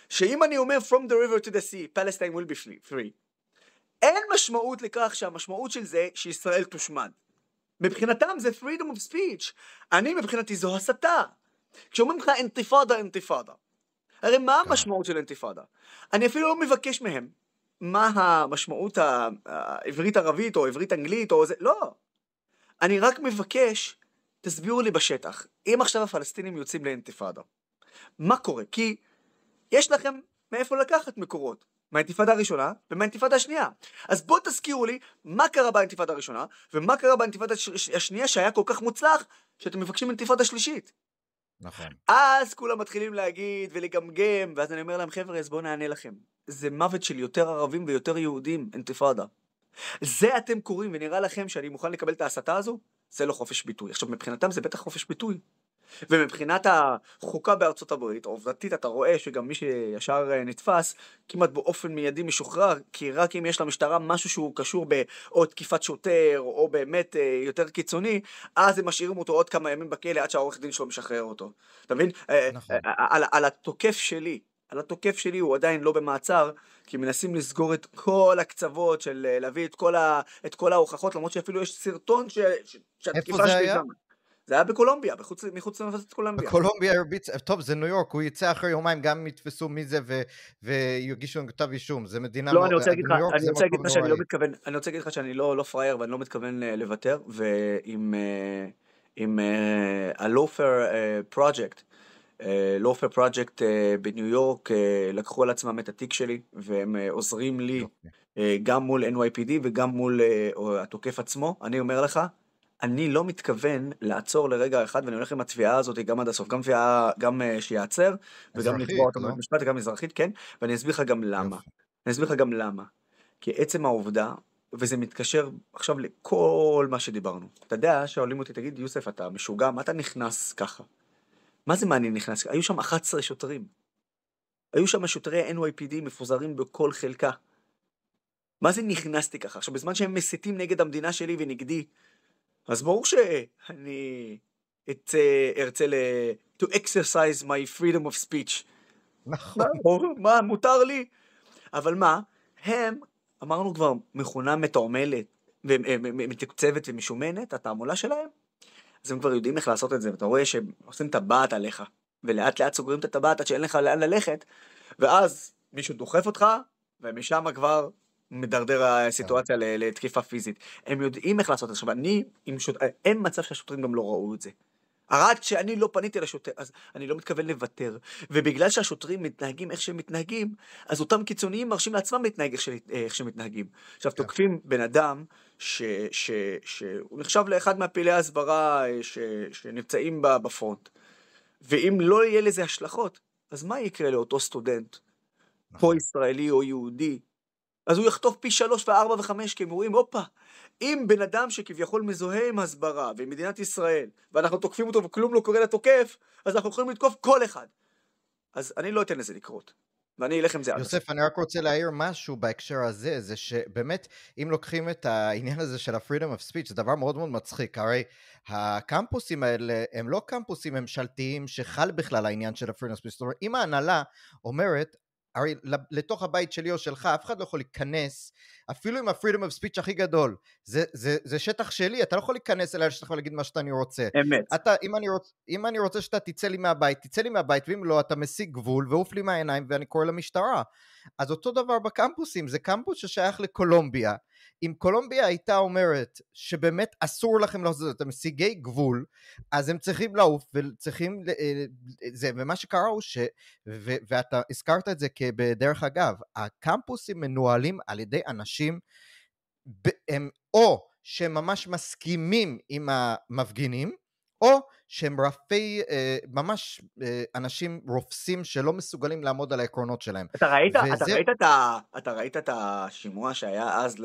שאם אני אומר From the river to the sea, Palestine will be free. אין משמעות לכך שהמשמעות של זה שישראל תושמד. מבחינתם זה freedom of speech. אני מבחינתי זו הסתה. כשאומרים לך אינתיפאדה, אינתיפאדה. הרי מה כן. המשמעות של אינתיפאדה? אני אפילו לא מבקש מהם מה המשמעות העברית-ערבית או עברית-אנגלית או זה, לא. אני רק מבקש, תסבירו לי בשטח, אם עכשיו הפלסטינים יוצאים לאינתיפאדה, מה קורה? כי יש לכם מאיפה לקחת מקורות. מהאינתיפאדה הראשונה ומהאינתיפאדה השנייה. אז בואו תזכירו לי מה קרה באינתיפאדה הראשונה ומה קרה באינתיפאדה השנייה שהיה כל כך מוצלח שאתם מבקשים אינתיפאדה שלישית. נכון. אז כולם מתחילים להגיד ולגמגם ואז אני אומר להם חבר'ה אז בואו נענה לכם. זה מוות של יותר ערבים ויותר יהודים, אינתיפאדה. זה אתם קוראים ונראה לכם שאני מוכן לקבל את ההסתה הזו? זה לא חופש ביטוי. עכשיו מבחינתם זה בטח חופש ביטוי. ומבחינת החוקה בארצות הברית, עובדתית אתה רואה שגם מי שישר אה, נתפס, כמעט באופן מיידי משוחרר, כי רק אם יש למשטרה משהו שהוא קשור באו תקיפת שוטר, או באמת אה, יותר קיצוני, אז הם משאירים אותו עוד כמה ימים בכלא עד שהעורך דין שלו משחרר אותו. אתה מבין? אה, נכון. על, על התוקף שלי, על התוקף שלי הוא עדיין לא במעצר, כי מנסים לסגור את כל הקצוות של להביא את כל, ה, את כל ההוכחות, למרות שאפילו יש סרטון ש, ש, שהתקיפה שלי שם. זה היה בקולומביה, בחוץ, מחוץ לאוניברסיטת קולומביה. בקולומביה הרביץ, טוב זה ניו יורק, הוא יצא אחרי יומיים גם אם יתפסו מי זה ו... ויגישו כתב אישום, זה מדינה... לא, אני רוצה להגיד לך, אני רוצה להגיד לך שאני לא מתכוון, אני רוצה להגיד לך שאני לא, לא פראייר ואני לא מתכוון אה, לוותר, ועם אה, עם הלופר פרויקט, לופר פרויקט בניו יורק, אה, לקחו על עצמם את התיק שלי, והם uh, עוזרים לי. אוקיי. גם מול NYPD וגם מול uh, התוקף עצמו, אני אומר לך, אני לא מתכוון לעצור לרגע אחד, ואני הולך עם התביעה הזאת גם עד הסוף, גם תביעה, גם אה, שיעצר, וגם לתבוע אותה לא? בבית משפט, גם אזרחית, כן, ואני אסביר לך גם למה. אני אסביר לך גם למה. כי עצם העובדה, וזה מתקשר עכשיו לכל מה שדיברנו. אתה יודע שואלים אותי, תגיד, יוסף, אתה משוגע, מה אתה נכנס ככה? מה זה מה אני נכנס? היו שם 11 שוטרים. היו שם שוטרי NYPD מפוזרים בכל חלקה. מה זה נכנסתי ככה? עכשיו, בזמן שהם מסיתים נגד המדינה שלי ונגדי, אז ברור שאני את, uh, ארצה ל... to exercise my freedom of speech. נכון. מה, מה, מותר לי? אבל מה, הם, אמרנו כבר, מכונה מתורמלת, מתוקצבת ומשומנת, התעמולה שלהם, אז הם כבר יודעים איך לעשות את זה, ואתה רואה שהם עושים טבעת עליך, ולאט לאט סוגרים את הטבעת עד שאין לך לאן ללכת, ואז מישהו דוחף אותך, ומשם כבר מדרדר הסיטואציה yeah. כן. לתקיפה פיזית. הם יודעים איך לעשות את זה. עכשיו, אני, שוט... אין מצב שהשוטרים גם לא ראו את זה. רק שאני לא פניתי לשוטר, אז אני לא מתכוון לוותר. ובגלל שהשוטרים מתנהגים איך שהם מתנהגים, אז אותם קיצוניים מרשים לעצמם להתנהג איך, ש... איך שהם מתנהגים. עכשיו, yeah. כן. תוקפים בן אדם ש... ש... שהוא נחשב לאחד מהפעילי ההסברה אה, ש... שנמצאים בפרונט. ואם לא יהיה לזה השלכות, אז מה יקרה לאותו סטודנט, נכון. או ישראלי או יהודי, אז הוא יחטוף פי שלוש וארבע וחמש, כי הם רואים, הופה, אם בן אדם שכביכול מזוהה עם הסברה ועם מדינת ישראל, ואנחנו תוקפים אותו וכלום לא קורה לתוקף, אז אנחנו יכולים לתקוף כל אחד. אז אני לא אתן לזה לקרות. ואני אלך עם זה. יוסף, אני רק רוצה להעיר משהו בהקשר הזה, זה שבאמת, אם לוקחים את העניין הזה של ה-freedom of speech, זה דבר מאוד מאוד מצחיק, הרי הקמפוסים האלה הם לא קמפוסים ממשלתיים שחל בכלל העניין של ה-freedom of speech, זאת אומרת, אם ההנהלה אומרת, הרי לתוך הבית שלי או שלך אף אחד לא יכול להיכנס, אפילו עם ה-freedom of speech הכי גדול, זה, זה, זה שטח שלי, אתה לא יכול להיכנס אליי לשטח ולהגיד מה שאתה רוצה. אמת. אתה, אם, אני רוצ, אם אני רוצה שאתה תצא לי מהבית, תצא לי מהבית, ואם לא, אתה מסיג גבול ועוף לי מהעיניים ואני קורא למשטרה. אז אותו דבר בקמפוסים, זה קמפוס ששייך לקולומביה. אם קולומביה הייתה אומרת שבאמת אסור לכם לעשות את זה, אתם המשיגי גבול, אז הם צריכים לעוף וצריכים... אה, זה, ומה שקרה הוא ש... ו, ואתה הזכרת את זה כבדרך אגב, הקמפוסים מנוהלים על ידי אנשים, הם או שהם ממש מסכימים עם המפגינים, או שהם רפי, אה, ממש אה, אנשים רופסים שלא מסוגלים לעמוד על העקרונות שלהם. אתה ראית, וזה... אתה ראית, את, ה, אתה ראית את השימוע שהיה אז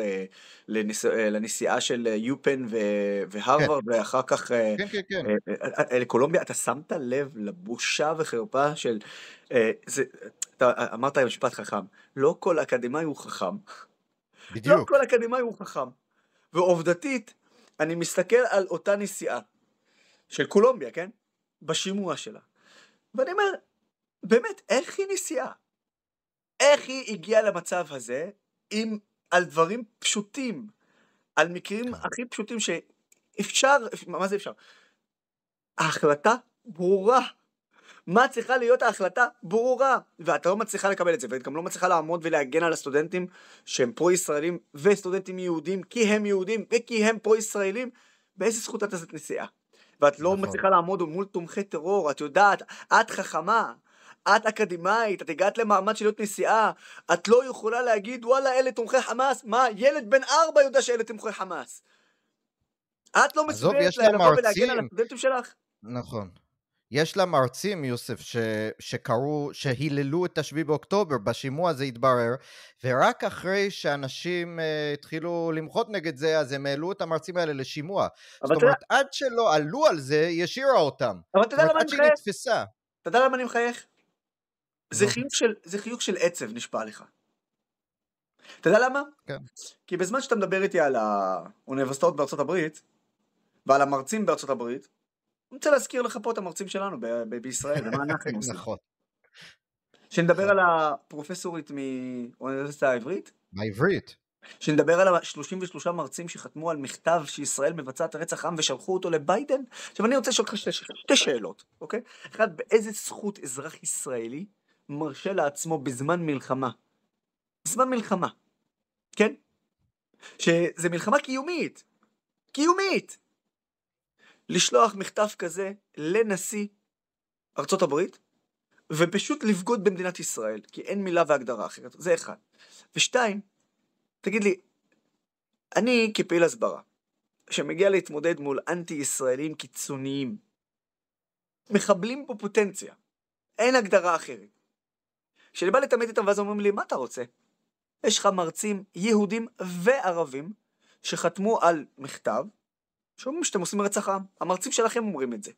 לנס, אה, לנסיעה של יופן כן. והרווארד, כן. ואחר כך... אה, כן, כן, כן. אה, אה, לקולומביה, אתה שמת לב לבושה וחרפה של... אה, זה, אתה אמרת משפט חכם, לא כל אקדמאי הוא חכם. בדיוק. לא כל אקדמאי הוא חכם. ועובדתית, אני מסתכל על אותה נסיעה. של קולומביה, כן? בשימוע שלה. ואני אומר, באמת, איך היא נסיעה? איך היא הגיעה למצב הזה, אם על דברים פשוטים, על מקרים כן. הכי פשוטים שאפשר, מה זה אפשר? ההחלטה ברורה. מה צריכה להיות ההחלטה ברורה, ואתה לא מצליחה לקבל את זה, ואת גם לא מצליחה לעמוד ולהגן על הסטודנטים שהם פרו-ישראלים וסטודנטים יהודים, כי הם יהודים וכי הם פרו-ישראלים, באיזה זכות אתה זאת נסיעה? ואת לא נכון. מצליחה לעמוד מול תומכי טרור, את יודעת, את חכמה, את אקדמאית, את הגעת למעמד של להיות נשיאה, את לא יכולה להגיד וואלה אלה תומכי חמאס, מה ילד בן ארבע יודע שאלה תומכי חמאס. את לא מסוגלת לבוא ולהגן על הסטודנטים שלך? נכון. יש לה מרצים, יוסף, ש, שקראו, שהיללו את השביעי באוקטובר, בשימוע זה התברר, ורק אחרי שאנשים uh, התחילו למחות נגד זה, אז הם העלו את המרצים האלה לשימוע. זאת אומרת, אתה... עד שלא עלו על זה, היא השאירה אותם. אבל אתה יודע למה אני מחייך? עד שהיא נתפסה. אתה יודע למה אני מחייך? זה חיוך של, זה חיוך של עצב נשבע לך. אתה יודע למה? כן. כי בזמן שאתה מדבר איתי על האוניברסיטאות בארצות הברית, ועל המרצים בארצות הברית, אני רוצה להזכיר לך פה את המרצים שלנו בישראל, ומה אנחנו עושים. נכון. שנדבר על נכון. הפרופסורית מאוניברסיטה העברית. העברית. שנדבר על ה-33 מרצים שחתמו על מכתב שישראל מבצעת רצח עם ושלחו אותו לביידן? עכשיו אני רוצה לשאול אותך שתי, שתי שאלות, אוקיי? אחת, באיזה זכות אזרח ישראלי מרשה לעצמו בזמן מלחמה, בזמן מלחמה, כן? שזה מלחמה קיומית, קיומית, לשלוח מכתב כזה לנשיא ארצות הברית, ופשוט לבגוד במדינת ישראל, כי אין מילה והגדרה אחרת, זה אחד. ושתיים, תגיד לי, אני כפעיל הסברה, שמגיע להתמודד מול אנטי-ישראלים קיצוניים, מחבלים פה פוטנציה, אין הגדרה אחרת. כשאני בא לתמיד איתם ואז אומרים לי, מה אתה רוצה? יש לך מרצים יהודים וערבים שחתמו על מכתב שאומרים שאתם עושים רצח עם. המרצים שלכם אומרים את זה.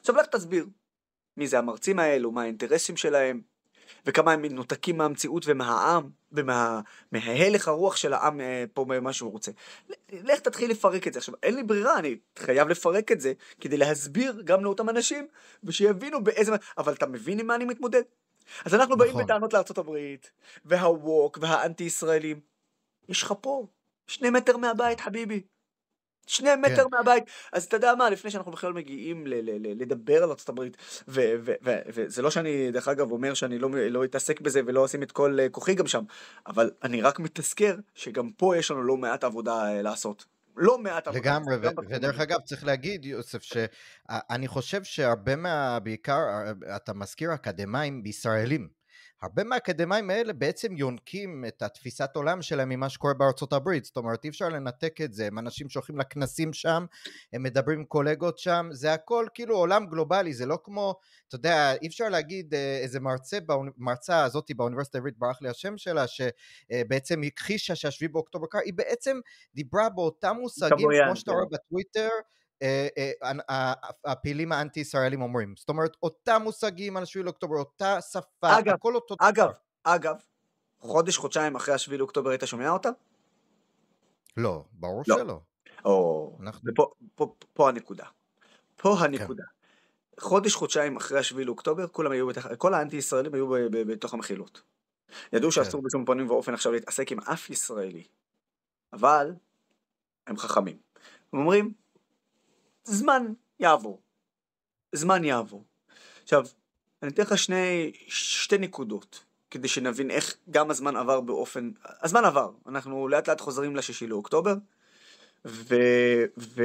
עכשיו לך תסביר מי זה המרצים האלו, מה האינטרסים שלהם, וכמה הם מנותקים מהמציאות ומהעם, ומההלך הרוח של העם אה, פה במה שהוא רוצה. לך תתחיל לפרק את זה. עכשיו, אין לי ברירה, אני חייב לפרק את זה כדי להסביר גם לאותם אנשים, ושיבינו באיזה... אבל אתה מבין עם מה אני מתמודד? אז אנחנו נכון. באים בטענות לארה"ב, והווק, והאנטי-ישראלים. יש לך פה, שני מטר מהבית, חביבי. שני כן. מטר כן. מהבית. אז אתה יודע מה, לפני שאנחנו בכלל מגיעים ל- ל- ל- לדבר על ארצות הברית, וזה לא שאני, דרך אגב, אומר שאני לא, לא אתעסק בזה ולא אשים את כל אה, כוחי גם שם, אבל אני רק מתזכר שגם פה יש לנו לא מעט עבודה אה, לעשות. לא מעט עבודה. לגמרי, ו- ודרך אגב, צריך להגיד, יוסף, שאני אה, חושב שהרבה מה... בעיקר, אתה מזכיר אקדמאים בישראלים. הרבה מהאקדמאים האלה בעצם יונקים את התפיסת עולם שלהם ממה שקורה בארצות הברית, זאת אומרת אי אפשר לנתק את זה, הם אנשים שהולכים לכנסים שם, הם מדברים עם קולגות שם, זה הכל כאילו עולם גלובלי, זה לא כמו, אתה יודע, אי אפשר להגיד אה, איזה מרצה, באוני, מרצה הזאתי באוניברסיטה העברית, ברח לי השם שלה, שבעצם אה, הכחישה שהשביעי באוקטובר קרה, היא בעצם דיברה באותם מושגים כמו שאתה רואה כן. בטוויטר, אה, אה, הפעילים האנטי ישראלים אומרים זאת אומרת אותם מושגים על 7 לאוקטובר אותה שפה אגב, הכל אותו אגב אגב חודש חודשיים אחרי 7 לאוקטובר היית שומע אותה? לא ברור לא. שלא או... פה, הנקודה פה כן. הנקודה חודש חודשיים אחרי השביעי לאוקטובר כולם היו בתח... כל האנטי ישראלים היו בתוך המחילות ידעו כן. שאסור בשום פנים ואופן עכשיו להתעסק עם אף ישראלי אבל הם חכמים הם אומרים זמן יעבור. זמן יעבור. עכשיו, אני אתן לך שני, שתי נקודות, כדי שנבין איך גם הזמן עבר באופן... הזמן עבר, אנחנו לאט לאט חוזרים לשישי לאוקטובר, ו... ו...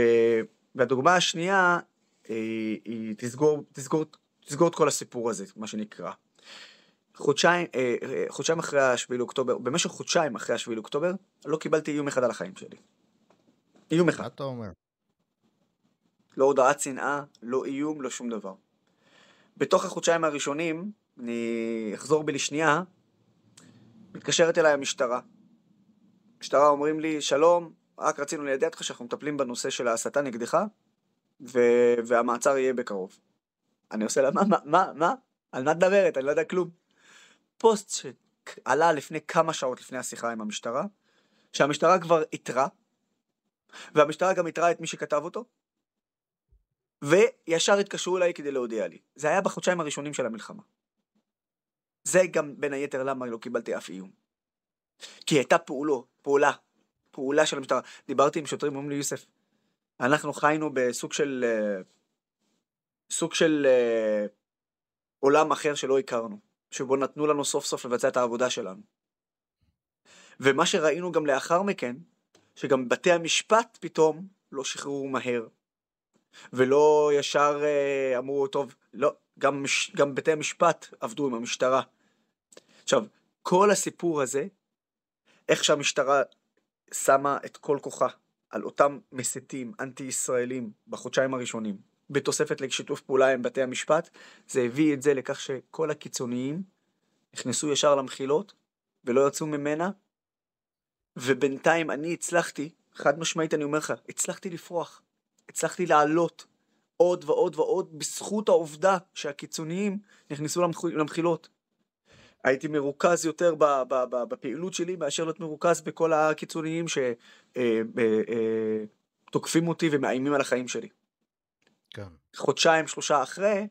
והדוגמה השנייה היא, אה, היא תסגור, תסגור, תסגור את כל הסיפור הזה, מה שנקרא. חודשיים, אה, אה, חודשיים אחרי השביעי לאוקטובר, במשך חודשיים אחרי השביעי לאוקטובר, לא קיבלתי איום אחד על החיים שלי. איום אחד. מה אתה אומר? לא הודעת שנאה, לא איום, לא שום דבר. בתוך החודשיים הראשונים, אני אחזור בי לשנייה, מתקשרת אליי המשטרה. המשטרה אומרים לי, שלום, רק רצינו לידע אותך שאנחנו מטפלים בנושא של ההסתה נגדך, ו- והמעצר יהיה בקרוב. אני עושה לה, מה, מה, מה, מה? על מה את מדברת? אני לא יודע כלום. פוסט שעלה לפני כמה שעות לפני השיחה עם המשטרה, שהמשטרה כבר איתרה, והמשטרה גם איתרה את מי שכתב אותו, וישר התקשרו אליי כדי להודיע לי. זה היה בחודשיים הראשונים של המלחמה. זה גם בין היתר למה לא קיבלתי אף איום. כי הייתה פעולו, פעולה, פעולה של המשטרה. דיברתי עם שוטרים, אומרים לי, יוסף, אנחנו חיינו בסוג של... אה, סוג של אה, עולם אחר שלא הכרנו, שבו נתנו לנו סוף סוף לבצע את העבודה שלנו. ומה שראינו גם לאחר מכן, שגם בתי המשפט פתאום לא שחררו מהר ולא ישר אה, אמרו, טוב, לא, גם, גם בתי המשפט עבדו עם המשטרה. עכשיו, כל הסיפור הזה, איך שהמשטרה שמה את כל כוחה על אותם מסיתים אנטי-ישראלים בחודשיים הראשונים, בתוספת לשיתוף פעולה עם בתי המשפט, זה הביא את זה לכך שכל הקיצוניים נכנסו ישר למחילות ולא יצאו ממנה, ובינתיים אני הצלחתי, חד משמעית אני אומר לך, הצלחתי לפרוח. הצלחתי לעלות עוד ועוד ועוד בזכות העובדה שהקיצוניים נכנסו למחילות. הייתי מרוכז יותר בפעילות שלי מאשר להיות מרוכז בכל הקיצוניים שתוקפים אה, אה, אה, אותי ומאיימים על החיים שלי. כן. חודשיים שלושה אחרי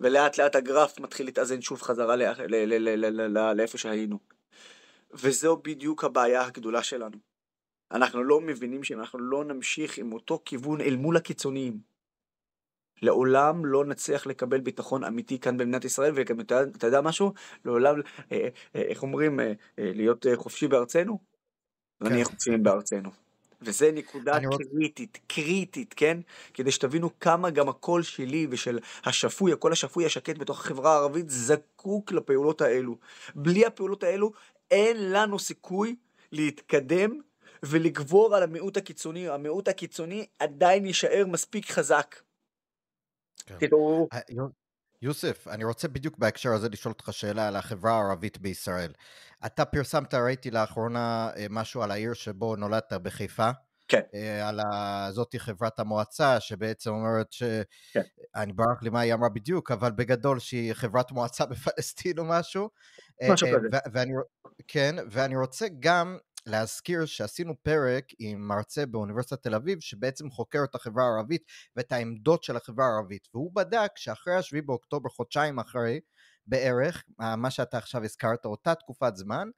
ולאט לאט הגרף מתחיל להתאזן שוב חזרה לאיפה שהיינו. וזו בדיוק הבעיה הגדולה שלנו. אנחנו לא מבינים שאם אנחנו לא נמשיך עם אותו כיוון אל מול הקיצוניים, לעולם לא נצליח לקבל ביטחון אמיתי כאן במדינת ישראל, וגם אתה, אתה יודע משהו? לעולם, אה, אה, אה איך אומרים, אה, אה, להיות אה, חופשי בארצנו? כן. אני חופשי בארצנו. וזה נקודה קריטית, רוצ... קריטית, כן? כדי שתבינו כמה גם הקול שלי ושל השפוי, הקול השפוי השקט בתוך החברה הערבית זקוק לפעולות האלו. בלי הפעולות האלו אין לנו סיכוי להתקדם ולגבור על המיעוט הקיצוני. המיעוט הקיצוני עדיין יישאר מספיק חזק. כן. אה, יוסף, אני רוצה בדיוק בהקשר הזה לשאול אותך שאלה על החברה הערבית בישראל. אתה פרסמת, ראיתי לאחרונה אה, משהו על העיר שבו נולדת בחיפה. כן. אה, על ה... זאתי חברת המועצה, שבעצם אומרת ש... כן. אני ברח לי מה היא אמרה בדיוק, אבל בגדול שהיא חברת מועצה בפלסטין או משהו. משהו כזה. ואני... כן, ואני רוצה גם להזכיר שעשינו פרק עם מרצה באוניברסיטת תל אביב שבעצם חוקר את החברה הערבית ואת העמדות של החברה הערבית והוא בדק שאחרי השביעי באוקטובר חודשיים אחרי בערך מה שאתה עכשיו הזכרת אותה תקופת זמן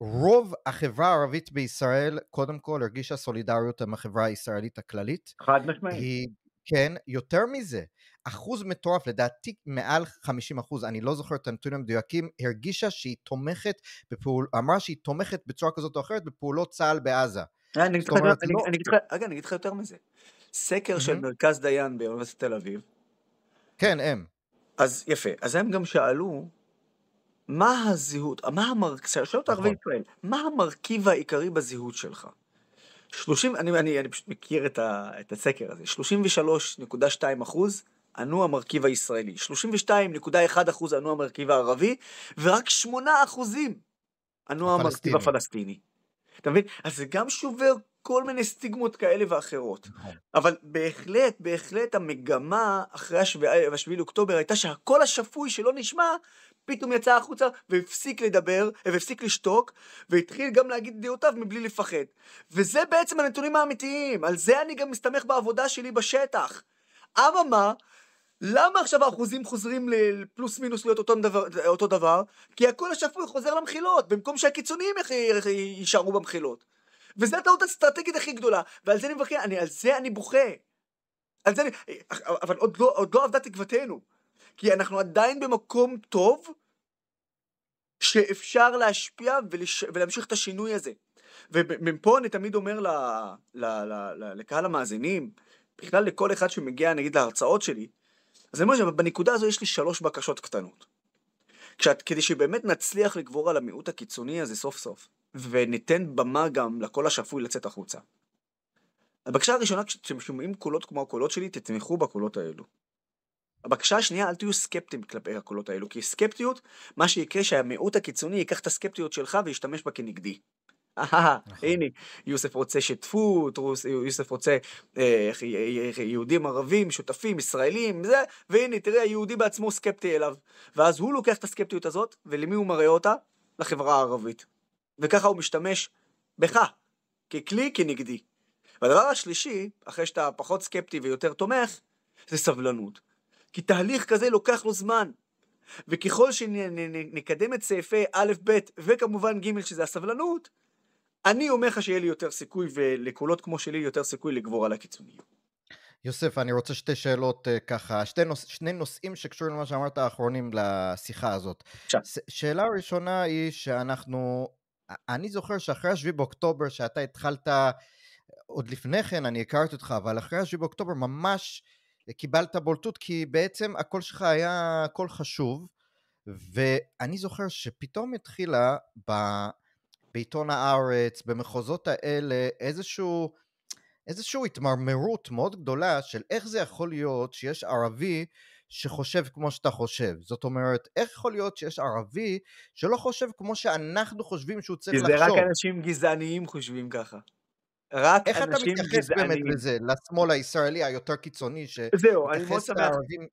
רוב החברה הערבית בישראל קודם כל הרגישה סולידריות עם החברה הישראלית הכללית. חד משמעית. כן, יותר מזה, אחוז מטורף, לדעתי מעל 50 אחוז, אני לא זוכר את הנתונים המדויקים, הרגישה שהיא תומכת, בפעול, אמרה שהיא תומכת בצורה כזאת או אחרת בפעולות צה"ל בעזה. אה, רגע, לא אני אגיד לך יותר מזה, סקר של מרכז דיין באוניברסיטת תל אביב. כן, הם. אז יפה, אז הם גם שאלו מה הזהות, מה המרכיב, שאלו אותך נכון. ישראל, מה המרכיב העיקרי בזהות שלך? 30, אני, אני, אני פשוט מכיר את, ה, את הסקר הזה, 33.2 אחוז ענו המרכיב הישראלי, 32.1 אחוז ענו המרכיב הערבי, ורק 8 אחוזים ענו המרכיב הפלסטיני. אתה מבין? אז זה גם שובר כל מיני סטיגמות כאלה ואחרות. נכון. אבל בהחלט, בהחלט המגמה אחרי השביעי ואוקטובר הייתה שהקול השפוי שלא נשמע, פתאום יצא החוצה והפסיק לדבר, והפסיק לשתוק, והתחיל גם להגיד דעותיו מבלי לפחד. וזה בעצם הנתונים האמיתיים, על זה אני גם מסתמך בעבודה שלי בשטח. אממה, למה עכשיו האחוזים חוזרים לפלוס מינוס להיות אותו דבר, אותו דבר? כי הקול השפוי חוזר למחילות, במקום שהקיצוניים יישארו במחילות. וזו הטעות האסטרטגית הכי גדולה, ועל זה אני מבקר, אני, על זה אני בוכה. על זה אני, אה, אבל עוד לא, עוד לא עבדה תקוותנו. כי אנחנו עדיין במקום טוב שאפשר להשפיע ולש... ולהמשיך את השינוי הזה. ומפה אני תמיד אומר ל... ל... ל... ל... לקהל המאזינים, בכלל לכל אחד שמגיע נגיד להרצאות שלי, אז אני אומר שבנקודה הזו יש לי שלוש בקשות קטנות. כשאת, כדי שבאמת נצליח לגבור על המיעוט הקיצוני הזה סוף סוף, וניתן במה גם לקול השפוי לצאת החוצה. הבקשה הראשונה כשאתם שומעים קולות כמו הקולות שלי, תתמכו בקולות האלו. הבקשה השנייה, אל תהיו סקפטיים כלפי הקולות האלו, כי סקפטיות, מה שיקרה שהמיעוט הקיצוני ייקח את הסקפטיות שלך וישתמש בה כנגדי. אהה, נכון. הנה, יוסף רוצה שותפות, יוסף רוצה אה, אה, אה, יהודים ערבים, שותפים, ישראלים, זה, והנה, תראה, היהודי בעצמו סקפטי אליו. ואז הוא לוקח את הסקפטיות הזאת, ולמי הוא מראה אותה? לחברה הערבית. וככה הוא משתמש בך, ככלי, כנגדי. והדבר השלישי, אחרי שאתה פחות סקפטי ויותר תומך, זה סבלנות. כי תהליך כזה לוקח לו זמן. וככל שנקדם את סעיפי א', ב', וכמובן ג', שזה הסבלנות, אני אומר לך שיהיה לי יותר סיכוי, ולקולות כמו שלי יותר סיכוי לגבור על הקיצוניות. יוסף, אני רוצה שתי שאלות אה, ככה, שתי נוס, שני נושאים שקשורים למה שאמרת האחרונים לשיחה הזאת. שאלה ראשונה היא שאנחנו, אני זוכר שאחרי השביעי באוקטובר שאתה התחלת, עוד לפני כן אני הכרתי אותך, אבל אחרי השביעי באוקטובר ממש קיבלת בולטות, כי בעצם הקול שלך היה קול חשוב, ואני זוכר שפתאום התחילה ב... בעיתון הארץ, במחוזות האלה, איזשהו, איזשהו התמרמרות מאוד גדולה של איך זה יכול להיות שיש ערבי שחושב כמו שאתה חושב. זאת אומרת, איך יכול להיות שיש ערבי שלא חושב כמו שאנחנו חושבים שהוא צריך לחשוב? כי זה רק אנשים גזעניים חושבים ככה. רק איך אתה מתייחס באמת אני... לזה, לשמאל הישראלי היותר קיצוני, שמתייחס לערבים...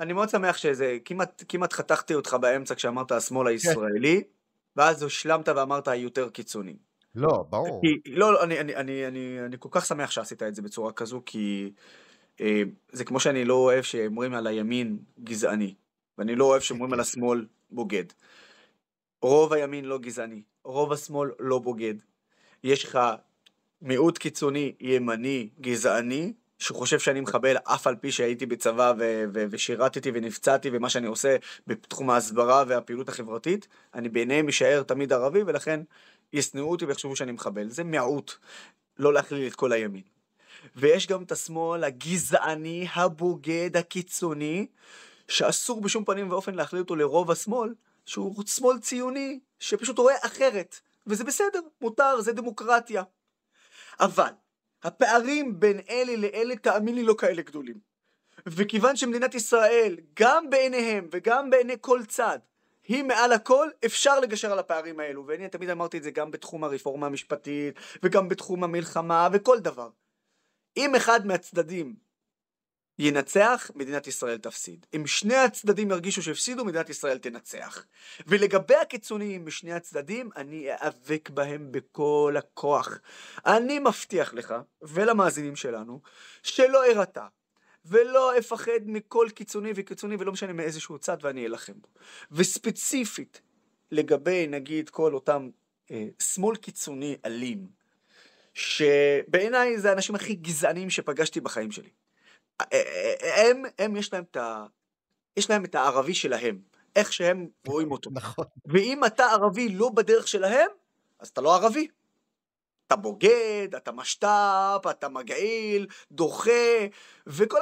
אני מאוד שמח שזה, כמעט, כמעט חתכתי אותך באמצע כשאמרת השמאל כן. הישראלי, ואז הושלמת ואמרת היותר קיצוני. לא, ברור. כי, לא, לא, אני, אני, אני, אני, אני כל כך שמח שעשית את זה בצורה כזו, כי אה, זה כמו שאני לא אוהב שאומרים על הימין גזעני, ואני לא אוהב שאומרים על השמאל בוגד. רוב הימין לא גזעני, רוב השמאל לא בוגד. יש לך מיעוט קיצוני ימני גזעני שחושב שאני מחבל אף על פי שהייתי בצבא ו- ו- ושירתתי ונפצעתי ומה שאני עושה בתחום ההסברה והפעילות החברתית, אני בעיניהם אשאר תמיד ערבי ולכן ישנאו אותי ויחשבו שאני מחבל. זה מיעוט, לא להכליל את כל הימין. ויש גם את השמאל הגזעני, הבוגד, הקיצוני, שאסור בשום פנים ואופן להכליל אותו לרוב השמאל, שהוא שמאל ציוני, שפשוט רואה אחרת. וזה בסדר, מותר, זה דמוקרטיה. אבל הפערים בין אלה לאלה, תאמין לי, לא כאלה גדולים. וכיוון שמדינת ישראל, גם בעיניהם וגם בעיני כל צד, היא מעל הכל, אפשר לגשר על הפערים האלו. ואני תמיד אמרתי את זה גם בתחום הרפורמה המשפטית, וגם בתחום המלחמה, וכל דבר. אם אחד מהצדדים ינצח, מדינת ישראל תפסיד. אם שני הצדדים ירגישו שהפסידו, מדינת ישראל תנצח. ולגבי הקיצוניים משני הצדדים, אני איאבק בהם בכל הכוח. אני מבטיח לך, ולמאזינים שלנו, שלא אירתע. ולא אפחד מכל קיצוני וקיצוני, ולא משנה מאיזשהו צד, ואני אלחם בו. וספציפית, לגבי נגיד כל אותם אה, שמאל קיצוני אלים, שבעיניי זה האנשים הכי גזענים שפגשתי בחיים שלי. הם, הם יש להם את ה... יש להם את הערבי שלהם, איך שהם רואים אותו. נכון. ואם אתה ערבי לא בדרך שלהם, אז אתה לא ערבי. אתה בוגד, אתה משת"פ, אתה מגעיל, דוחה, וכל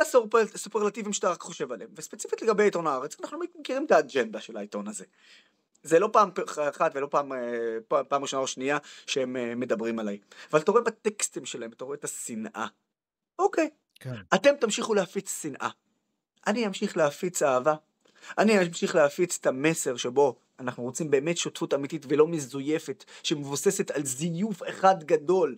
הסופרלטיבים שאתה רק חושב עליהם. וספציפית לגבי עיתון הארץ, אנחנו מכירים את האג'נדה של העיתון הזה. זה לא פעם אחת ולא פעם, אה, פעם ראשונה או שנייה שהם אה, מדברים עליי. אבל אתה רואה בטקסטים שלהם, אתה רואה את השנאה. אוקיי, כן. אתם תמשיכו להפיץ שנאה. אני אמשיך להפיץ אהבה. אני אמשיך להפיץ את המסר שבו אנחנו רוצים באמת שותפות אמיתית ולא מזויפת, שמבוססת על זיוף אחד גדול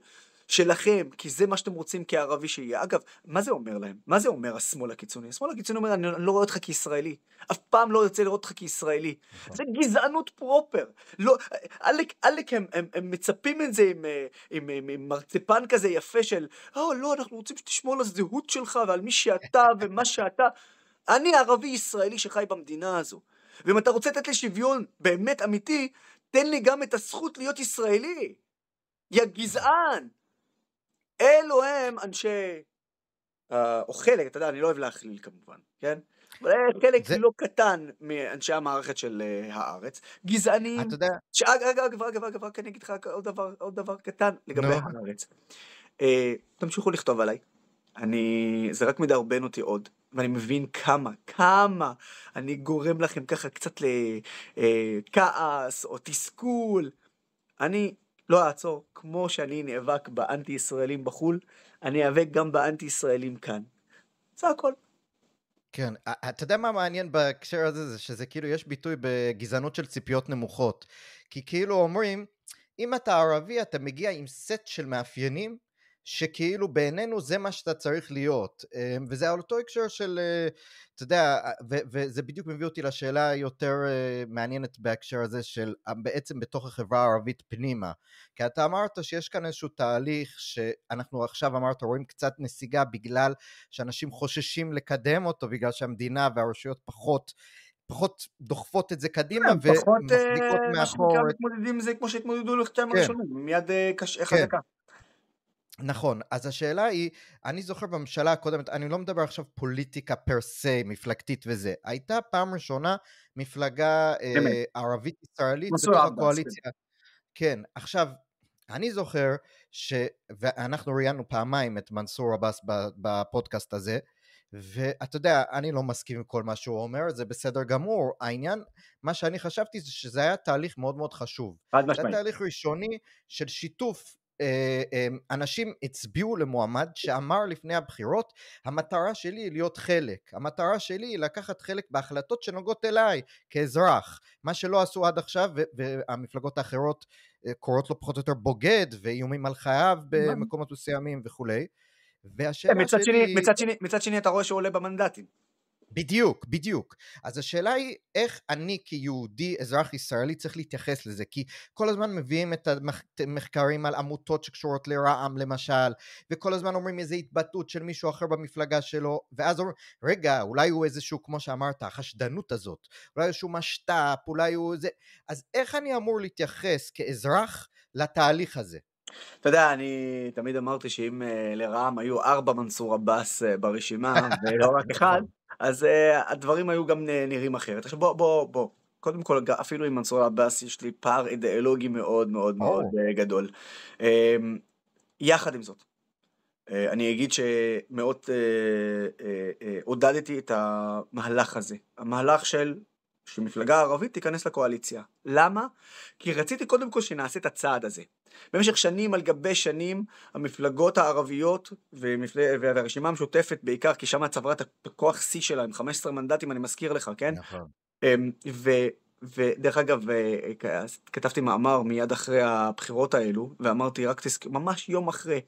שלכם, כי זה מה שאתם רוצים כערבי שיהיה. אגב, מה זה אומר להם? מה זה אומר השמאל הקיצוני? השמאל הקיצוני אומר, אני לא רואה אותך כישראלי. אף פעם לא יוצא לראות אותך כישראלי. נכון. זה גזענות פרופר. לא, עלק, עלק הם, הם, הם מצפים את זה עם, אה, עם, עם, עם מרצפן כזה יפה של, או, אה, לא, אנחנו רוצים שתשמור על הזהות שלך ועל מי שאתה ומה שאתה. אני ערבי ישראלי שחי במדינה הזו. ואם אתה רוצה לתת לי שוויון באמת אמיתי, תן לי גם את הזכות להיות ישראלי. יא גזען! אלו הם אנשי... אה, או חלק, אתה יודע, אני לא אוהב להכליל כמובן, כן? אבל אה, חלק זה... לא קטן מאנשי המערכת של uh, הארץ, גזענים, אתה יודע... אגב, אגב, אגב, אגב, רק אני אגיד לך עוד דבר, עוד דבר קטן לגבי no. הארץ. Uh, תמשיכו לכתוב עליי, אני, זה רק מדרבן אותי עוד, ואני מבין כמה, כמה אני גורם לכם ככה קצת לכעס או תסכול. אני לא אעצור. כמו שאני נאבק באנטי-ישראלים בחו"ל, אני איאבק גם באנטי-ישראלים כאן. זה הכל. כן, אתה יודע מה מעניין בהקשר הזה? זה שזה כאילו יש ביטוי בגזענות של ציפיות נמוכות. כי כאילו אומרים, אם אתה ערבי אתה מגיע עם סט של מאפיינים שכאילו בעינינו זה מה שאתה צריך להיות אמ, וזה על אותו הקשר של אה, אתה יודע אה, ו- וזה בדיוק מביא אותי לשאלה היותר אה, מעניינת בהקשר הזה של בעצם בתוך החברה הערבית פנימה כי אתה אמרת שיש כאן איזשהו תהליך שאנחנו עכשיו אמרת רואים קצת נסיגה בגלל שאנשים חוששים לקדם אותו בגלל שהמדינה והרשויות פחות פחות דוחפות את זה קדימה כן, ומחזיקות מאחור. פחות מה שנקרא מתמודדים עם זה כמו שהתמודדו לחצי כן. הראשונים, מיד חזקה. כן. נכון, אז השאלה היא, אני זוכר בממשלה הקודמת, אני לא מדבר עכשיו פוליטיקה פר סה, מפלגתית וזה, הייתה פעם ראשונה מפלגה אה, ערבית ישראלית בתוך הקואליציה. כן. כן, עכשיו, אני זוכר ש... ואנחנו ראיינו פעמיים את מנסור עבאס בפודקאסט הזה, ואתה יודע, אני לא מסכים עם כל מה שהוא אומר, זה בסדר גמור. העניין, מה שאני חשבתי זה שזה היה תהליך מאוד מאוד חשוב. חד משמעית. זה היה תהליך ראשוני של שיתוף אה, אה, אנשים הצביעו למועמד שאמר לפני הבחירות המטרה שלי היא להיות חלק, המטרה שלי היא לקחת חלק בהחלטות שנוגעות אליי כאזרח, מה שלא עשו עד עכשיו והמפלגות האחרות אה, קוראות לו פחות או יותר בוגד ואיומים על חייו במקומות מסוימים וכולי. והשאלה כן, מצד שלי... מצד שני, מצד שני אתה רואה שהוא עולה במנדטים. בדיוק, בדיוק. אז השאלה היא איך אני כיהודי אזרח ישראלי צריך להתייחס לזה, כי כל הזמן מביאים את המחקרים על עמותות שקשורות לרע"מ למשל, וכל הזמן אומרים איזו התבטאות של מישהו אחר במפלגה שלו, ואז אומרים, רגע, אולי הוא איזשהו, כמו שאמרת, החשדנות הזאת, אולי איזשהו משת"פ, אולי הוא זה... אז איך אני אמור להתייחס כאזרח לתהליך הזה? אתה יודע, אני תמיד אמרתי שאם אה, לרע"מ היו ארבע מנסור עבאס אה, ברשימה ולא רק אחד, אז uh, הדברים היו גם נראים אחרת. עכשיו בוא, בוא, בוא. קודם כל, אפילו עם מנסור עבאס יש לי פער אידיאולוגי מאוד מאוד oh. מאוד uh, גדול. Um, יחד עם זאת, uh, אני אגיד שמאוד uh, uh, uh, עודדתי את המהלך הזה. המהלך של שמפלגה ערבית תיכנס לקואליציה. למה? כי רציתי קודם כל שנעשה את הצעד הזה. במשך שנים על גבי שנים, המפלגות הערביות ומפל... והרשימה המשותפת בעיקר, כי שם צברה את הכוח שיא שלה עם 15 מנדטים, אני מזכיר לך, כן? נכון. אמ, ו... ודרך אגב, אה, כתבתי מאמר מיד אחרי הבחירות האלו, ואמרתי רק תזכרו, ממש יום אחרי,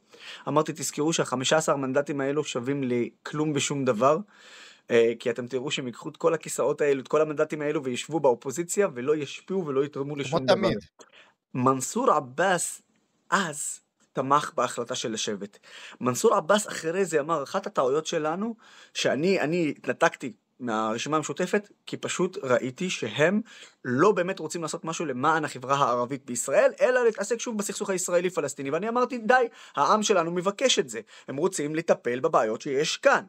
אמרתי תזכרו שה-15 מנדטים האלו שווים לכלום ושום דבר, אה, כי אתם תראו שהם ייקחו את כל הכיסאות האלו, את כל המנדטים האלו וישבו באופוזיציה ולא ישפיעו ולא יתרמו לשום דבר. תמיד. מנסור עבאס אז תמך בהחלטה של לשבת. מנסור עבאס אחרי זה אמר, אחת הטעויות שלנו, שאני התנתקתי מהרשימה המשותפת, כי פשוט ראיתי שהם לא באמת רוצים לעשות משהו למען החברה הערבית בישראל, אלא להתעסק שוב בסכסוך הישראלי-פלסטיני. ואני אמרתי, די, העם שלנו מבקש את זה. הם רוצים לטפל בבעיות שיש כאן.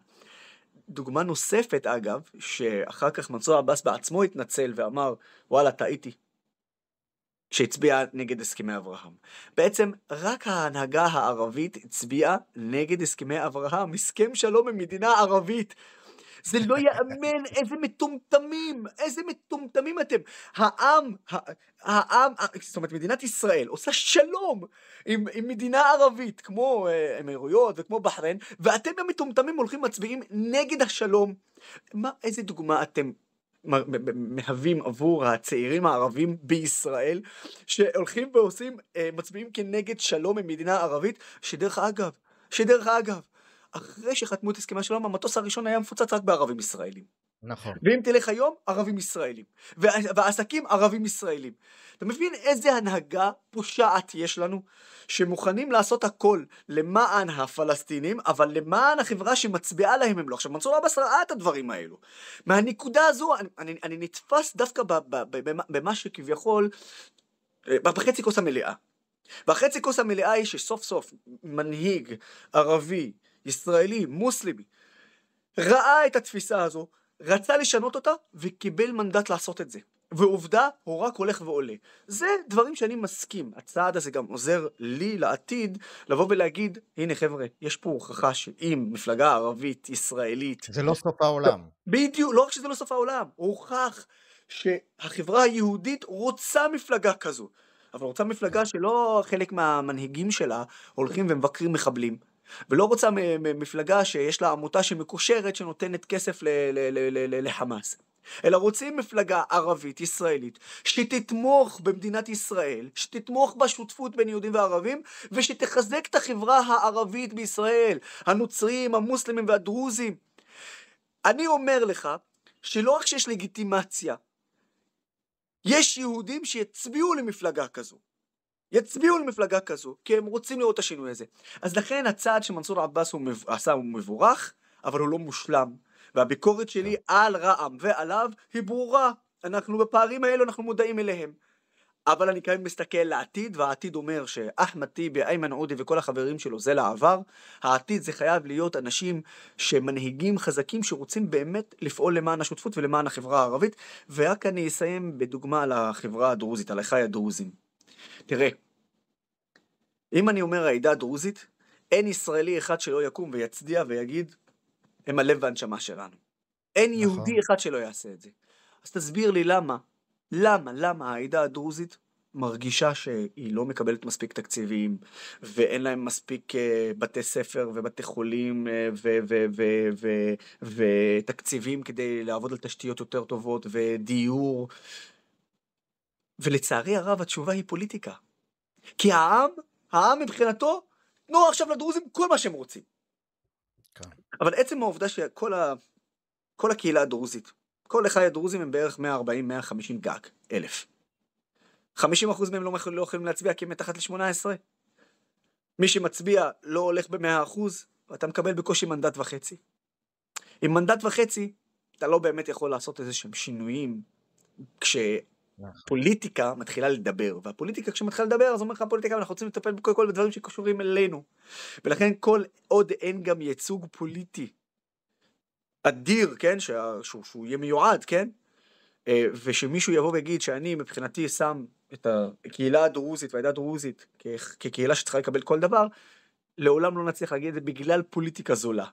דוגמה נוספת אגב, שאחר כך מנסור עבאס בעצמו התנצל ואמר, וואלה, טעיתי. שהצביע נגד הסכמי אברהם. בעצם רק ההנהגה הערבית הצביעה נגד הסכמי אברהם, הסכם שלום עם מדינה ערבית. זה לא ייאמן, איזה מטומטמים, איזה מטומטמים אתם. העם, העם, זאת אומרת, מדינת ישראל עושה שלום עם, עם מדינה ערבית, כמו אה, אמירויות וכמו בחריין, ואתם המטומטמים הולכים מצביעים נגד השלום. מה, איזה דוגמה אתם מהווים עבור הצעירים הערבים בישראל שהולכים ועושים, אה, מצביעים כנגד שלום עם מדינה ערבית שדרך אגב, שדרך אגב אחרי שחתמו את הסכמי השלום, המטוס הראשון היה מפוצץ רק בערבים ישראלים. נכון. ואם תלך היום, ערבים ישראלים. והעסקים, ערבים ישראלים. אתה מבין איזה הנהגה פושעת יש לנו, שמוכנים לעשות הכל למען הפלסטינים, אבל למען החברה שמצביעה להם הם לא. עכשיו, מנסור עבאס ראה את הדברים האלו. מהנקודה הזו, אני, אני, אני נתפס דווקא ב, ב, ב, במה שכביכול, אה, בחצי כוס המלאה. והחצי כוס המלאה היא שסוף סוף מנהיג ערבי ישראלי, מוסלמי, ראה את התפיסה הזו, רצה לשנות אותה וקיבל מנדט לעשות את זה. ועובדה, הוא רק הולך ועולה. זה דברים שאני מסכים. הצעד הזה גם עוזר לי לעתיד לבוא ולהגיד, הנה חבר'ה, יש פה הוכחה שאם מפלגה ערבית, ישראלית... זה לא סוף העולם. בדיוק, לא רק שזה לא סוף העולם, הוא הוכח שהחברה היהודית רוצה מפלגה כזו. אבל רוצה מפלגה שלא חלק מהמנהיגים שלה הולכים ומבקרים מחבלים. ולא רוצה מפלגה שיש לה עמותה שמקושרת שנותנת כסף לחמאס. אלא רוצים מפלגה ערבית ישראלית שתתמוך במדינת ישראל, שתתמוך בשותפות בין יהודים וערבים ושתחזק את החברה הערבית בישראל, הנוצרים, המוסלמים והדרוזים. אני אומר לך שלא רק שיש לגיטימציה, יש יהודים שיצביעו למפלגה כזו. יצביעו למפלגה כזו, כי הם רוצים לראות את השינוי הזה. אז לכן הצעד שמנסור עבאס הוא מב... עשה הוא מבורך, אבל הוא לא מושלם. והביקורת שלי כן. על רע"מ ועליו היא ברורה. אנחנו בפערים האלו, אנחנו מודעים אליהם. אבל אני כאן מסתכל לעתיד, והעתיד אומר שאחמד טיבי, איימן עודי וכל החברים שלו זה לעבר. העתיד זה חייב להיות אנשים שמנהיגים חזקים שרוצים באמת לפעול למען השותפות ולמען החברה הערבית. ורק אני אסיים בדוגמה על החברה הדרוזית, על אחיי הדרוזים. תראה, אם אני אומר העדה הדרוזית, אין ישראלי אחד שלא יקום ויצדיע ויגיד, הם הלב והנשמה שלנו. אין נכון. יהודי אחד שלא יעשה את זה. אז תסביר לי למה, למה, למה העדה הדרוזית מרגישה שהיא לא מקבלת מספיק תקציבים, ואין להם מספיק uh, בתי ספר ובתי חולים uh, ותקציבים כדי לעבוד על תשתיות יותר טובות ודיור ולצערי הרב התשובה היא פוליטיקה. כי העם, העם מבחינתו, תנו עכשיו לדרוזים כל מה שהם רוצים. כן. אבל עצם העובדה שכל ה... כל הקהילה הדרוזית, כל אחד הדרוזים הם בערך 140-150 גג, אלף. 50% מהם לא, לא יכולים להצביע כי הם מתחת ל-18. מי שמצביע לא הולך ב-100%, ואתה מקבל בקושי מנדט וחצי. עם מנדט וחצי, אתה לא באמת יכול לעשות איזה שהם שינויים, כש... הפוליטיקה מתחילה לדבר, והפוליטיקה כשמתחילה לדבר אז אומר לך הפוליטיקה אנחנו רוצים לטפל קודם כל בדברים שקשורים אלינו, ולכן כל עוד אין גם ייצוג פוליטי אדיר, כן, שה, שהוא, שהוא יהיה מיועד, כן, אה, ושמישהו יבוא ויגיד שאני מבחינתי שם את הקהילה הדרוזית והעדה הדרוזית כ- כקהילה שצריכה לקבל כל דבר, לעולם לא נצליח להגיד את זה בגלל פוליטיקה זולה.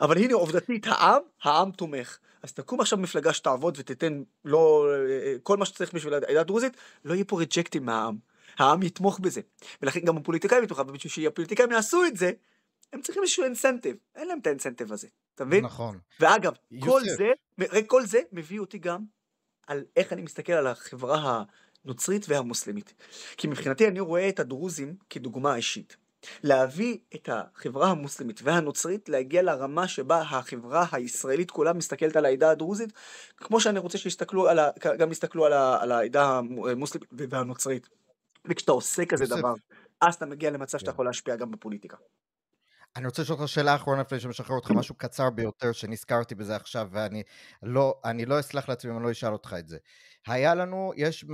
אבל הנה עובדתית העם, העם תומך. אז תקום עכשיו מפלגה שתעבוד ותיתן לא, אה, אה, כל מה שצריך בשביל העדה הדרוזית, לא יהיה פה ריג'קטים מהעם. העם יתמוך בזה. ולכן גם הפוליטיקאים יתמוך, ובשביל שהפוליטיקאים יעשו את זה, הם צריכים איזשהו אינסנטיב. אין להם את האינסנטיב הזה, אתה מבין? נכון. ואגב, כל זה, כל זה מביא אותי גם על איך אני מסתכל על החברה הנוצרית והמוסלמית. כי מבחינתי אני רואה את הדרוזים כדוגמה אישית. להביא את החברה המוסלמית והנוצרית להגיע לרמה שבה החברה הישראלית כולה מסתכלת על העדה הדרוזית, כמו שאני רוצה שיסתכלו על ה... גם יסתכלו על, ה... על העדה המוסלמית והנוצרית. וכשאתה עושה כזה דבר, אז אתה מגיע למצב שאתה כן. יכול להשפיע גם בפוליטיקה. אני רוצה לשאול אותך שאלה אחרונה לפני שמשחרר אותך, כן. משהו קצר ביותר שנזכרתי בזה עכשיו, ואני לא, אני לא אסלח לעצמי אם אני לא אשאל אותך את זה. היה לנו, יש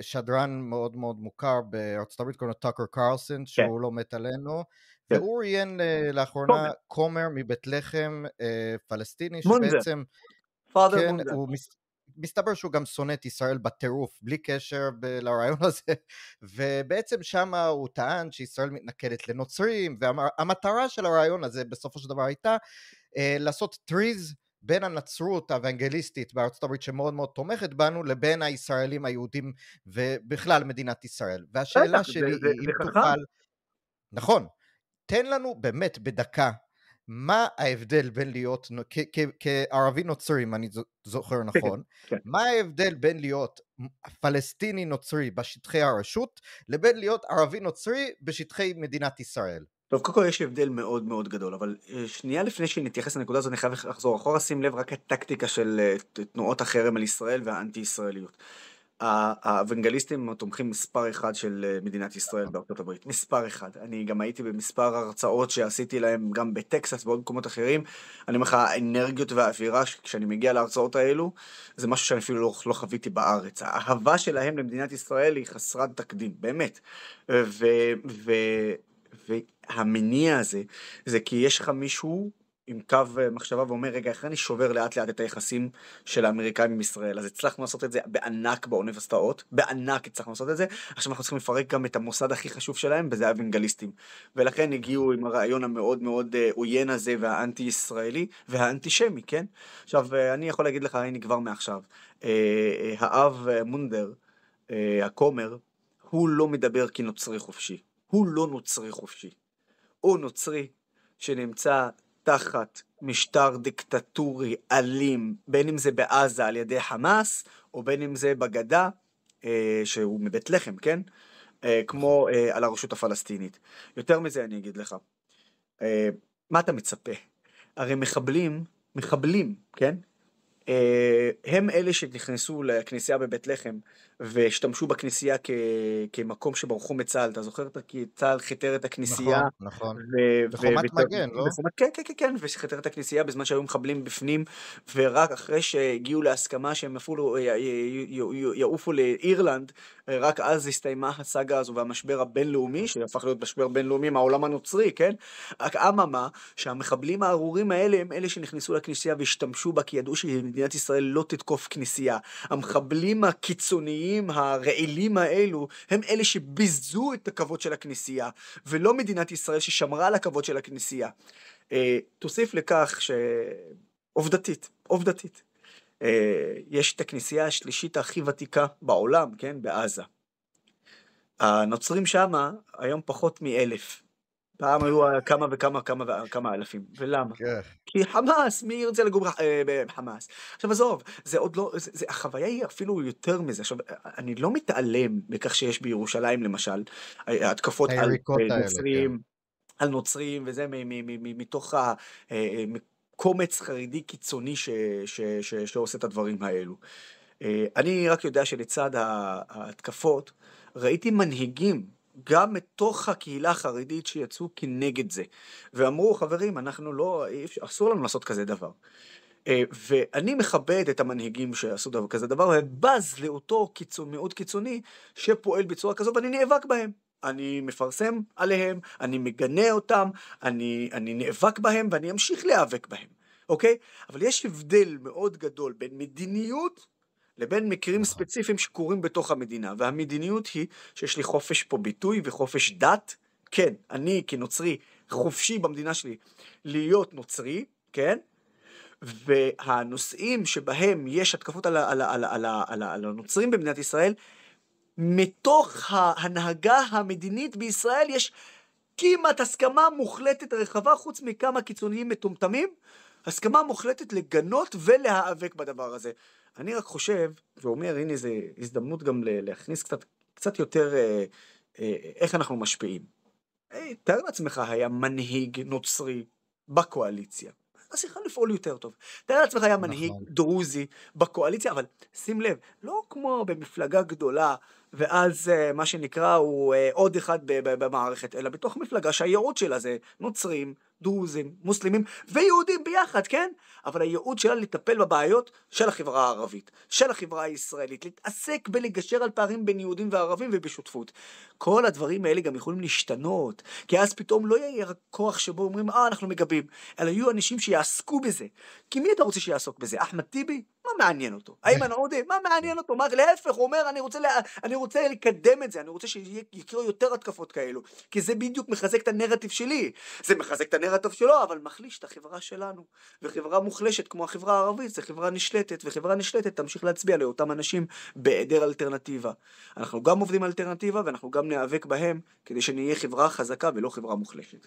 שדרן מאוד מאוד מוכר בארצות הברית, קוראים לו טאקר קרלסון, כן. שהוא לא מת עלינו, כן. והוא ראיין אה, לאחרונה כומר מבית לחם אה, פלסטיני, שבעצם... פאדר כן, הוא מס... מסתבר שהוא גם שונא את ישראל בטירוף, בלי קשר ב- לרעיון הזה, ובעצם שם הוא טען שישראל מתנכלת לנוצרים, והמטרה של הרעיון הזה בסופו של דבר הייתה uh, לעשות טריז בין הנצרות האוונגליסטית בארצות הברית שמאוד מאוד תומכת בנו, לבין הישראלים היהודים ובכלל מדינת ישראל. והשאלה שלי היא אם תוכל... נכון. תן לנו באמת בדקה מה ההבדל בין להיות, כערבי נוצרי, אם אני זוכר כן, נכון, כן. מה ההבדל בין להיות פלסטיני נוצרי בשטחי הרשות, לבין להיות ערבי נוצרי בשטחי מדינת ישראל? טוב, קודם כל יש הבדל מאוד מאוד גדול, אבל אה, שנייה לפני שנתייחס לנקודה הזאת אני חייב לחזור אחורה, שים לב רק הטקטיקה של אה, תנועות החרם על ישראל והאנטי ישראליות. האוונגליסטים התומכים מספר אחד של אה, מדינת ישראל בארצות הברית, מספר אחד. אני גם הייתי במספר הרצאות שעשיתי להם גם בטקסס ועוד מקומות אחרים. אני אומר לך, האנרגיות והאווירה כשאני מגיע להרצאות האלו, זה משהו שאני אפילו לא, לא חוויתי בארץ. האהבה שלהם למדינת ישראל היא חסרת תקדים, באמת. ו... ו... והמניע הזה, זה כי יש לך מישהו עם קו אה, מחשבה ואומר, רגע, איך אני שובר לאט לאט את היחסים של האמריקאים עם ישראל? אז הצלחנו לעשות את זה בענק באוניברסיטאות, בענק הצלחנו לעשות את זה, עכשיו אנחנו צריכים לפרק גם את המוסד הכי חשוב שלהם, וזה האוונגליסטים. ולכן הגיעו עם הרעיון המאוד מאוד אה, עוין הזה והאנטי-ישראלי והאנטישמי, כן? עכשיו, אה, אני יכול להגיד לך, הנה כבר מעכשיו, האב מונדר, הכומר, הוא לא מדבר כנוצרי חופשי. הוא לא נוצרי חופשי. הוא נוצרי שנמצא תחת משטר דיקטטורי אלים, בין אם זה בעזה על ידי חמאס, או בין אם זה בגדה, אה, שהוא מבית לחם, כן? אה, כמו אה, על הרשות הפלסטינית. יותר מזה אני אגיד לך, אה, מה אתה מצפה? הרי מחבלים, מחבלים, כן? אה, הם אלה שנכנסו לכנסייה בבית לחם והשתמשו בכנסייה כ... כמקום שברחו מצה"ל, אתה זוכר? כי צה"ל חיתר את הכנסייה. נכון, נכון. ו... בחומת ו... מגן, ו... לא? בחומת... כן, כן, כן, כן וחיתר את הכנסייה בזמן שהיו מחבלים בפנים, ורק אחרי שהגיעו להסכמה שהם אפילו אה, אה, יעופו לאירלנד, אה, רק אז הסתיימה הסאגה הזו והמשבר הבינלאומי, שהפך להיות משבר בינלאומי מהעולם הנוצרי, כן? רק אממה, שהמחבלים הארורים האלה הם אלה שנכנסו לכנסייה והשתמשו בה, כי ידעו שמדינת ישראל לא תתקוף כנסייה. המחבלים הקיצוניים הרשעים הרעילים האלו הם אלה שביזו את הכבוד של הכנסייה, ולא מדינת ישראל ששמרה על הכבוד של הכנסייה. אה, תוסיף לכך שעובדתית, עובדתית, אה, יש את הכנסייה השלישית הכי ותיקה בעולם, כן, בעזה. הנוצרים שמה היום פחות מאלף. פעם היו כמה וכמה כמה וכמה אלפים, ולמה? כן. כי חמאס, מי ירצה לגור אה, בחמאס? עכשיו עזוב, זה עוד לא, זה, זה, החוויה היא אפילו יותר מזה. עכשיו, אה, אני לא מתעלם מכך שיש בירושלים למשל, אה, התקפות על נוצרים, כן. על נוצרים וזה מ, מ, מ, מ, מתוך ה... קומץ חרדי קיצוני ש, ש, ש, ש, שעושה את הדברים האלו. אני רק יודע שלצד ההתקפות, ראיתי מנהיגים גם מתוך הקהילה החרדית שיצאו כנגד זה, ואמרו חברים אנחנו לא, אסור לנו לעשות כזה דבר. אה, ואני מכבד את המנהיגים שעשו דבר כזה דבר, ובז לאותו קיצון, מיעוט קיצוני שפועל בצורה כזו ואני נאבק בהם. אני מפרסם עליהם, אני מגנה אותם, אני, אני נאבק בהם ואני אמשיך להיאבק בהם, אוקיי? אבל יש הבדל מאוד גדול בין מדיניות לבין מקרים נכון. ספציפיים שקורים בתוך המדינה. והמדיניות היא שיש לי חופש פה ביטוי וחופש דת. כן, אני כנוצרי חופשי במדינה שלי להיות נוצרי, כן? והנושאים שבהם יש התקפות על, על, על, על, על, על הנוצרים במדינת ישראל, מתוך ההנהגה המדינית בישראל יש כמעט הסכמה מוחלטת רחבה, חוץ מכמה קיצוניים מטומטמים, הסכמה מוחלטת לגנות ולהיאבק בדבר הזה. אני רק חושב ואומר, הנה זו הזדמנות גם להכניס קצת, קצת יותר אה, אה, איך אנחנו משפיעים. אה, תאר לעצמך היה מנהיג נוצרי בקואליציה. אז יכול לפעול יותר טוב. תאר לעצמך היה מנהיג נכון. דרוזי בקואליציה, אבל שים לב, לא כמו במפלגה גדולה ואז אה, מה שנקרא הוא אה, עוד אחד במערכת, אלא בתוך מפלגה שהייעוד שלה זה נוצרים, דרוזים, מוסלמים ויהודים ביחד, כן? אבל הייעוד שלה לטפל בבעיות של החברה הערבית, של החברה הישראלית, להתעסק בלגשר על פערים בין יהודים וערבים ובשותפות. כל הדברים האלה גם יכולים להשתנות, כי אז פתאום לא יהיה רק כוח שבו אומרים, אה, אנחנו מגבים, אלא יהיו אנשים שיעסקו בזה. כי מי אתה רוצה שיעסוק בזה? אחמד טיבי? מה מעניין אותו? איימן עודה, מה מעניין אותו? מה, להפך, הוא אומר, אני רוצה, לה, אני רוצה לקדם את זה, אני רוצה שיקרו יותר התקפות כאלו, כי זה בדיוק מחזק את הנרטיב שלי. זה מחזק את הנרטיב שלו, אבל מחליש את החברה שלנו. וחברה מוחלשת כמו החברה הערבית, זו חברה נשלטת, וחברה נשלטת תמשיך להצביע לאותם אנשים בהיעדר אלטרנטיבה. אנחנו גם עובדים אלטרנטיבה, ואנחנו גם ניאבק בהם, כדי שנהיה חברה חזקה ולא חברה מוחלשת.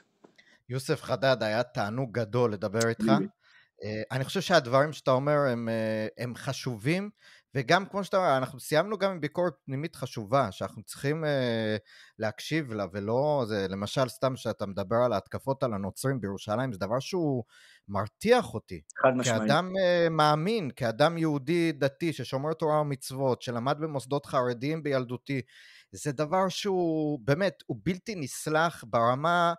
יוסף חדד, היה תענוג גדול לדבר איתך. אה, אני חושב שהדברים שאתה אומר הם, אה, הם חשובים, וגם כמו שאתה אומר, אנחנו סיימנו גם עם ביקורת פנימית חשובה, שאנחנו צריכים אה, להקשיב לה, ולא, זה, למשל, סתם שאתה מדבר על ההתקפות על הנוצרים בירושלים, זה דבר שהוא מרתיח אותי. חד משמעית. כאדם אה, מאמין, כאדם יהודי דתי ששומר תורה ומצוות, שלמד במוסדות חרדיים בילדותי, זה דבר שהוא באמת, הוא בלתי נסלח ברמה...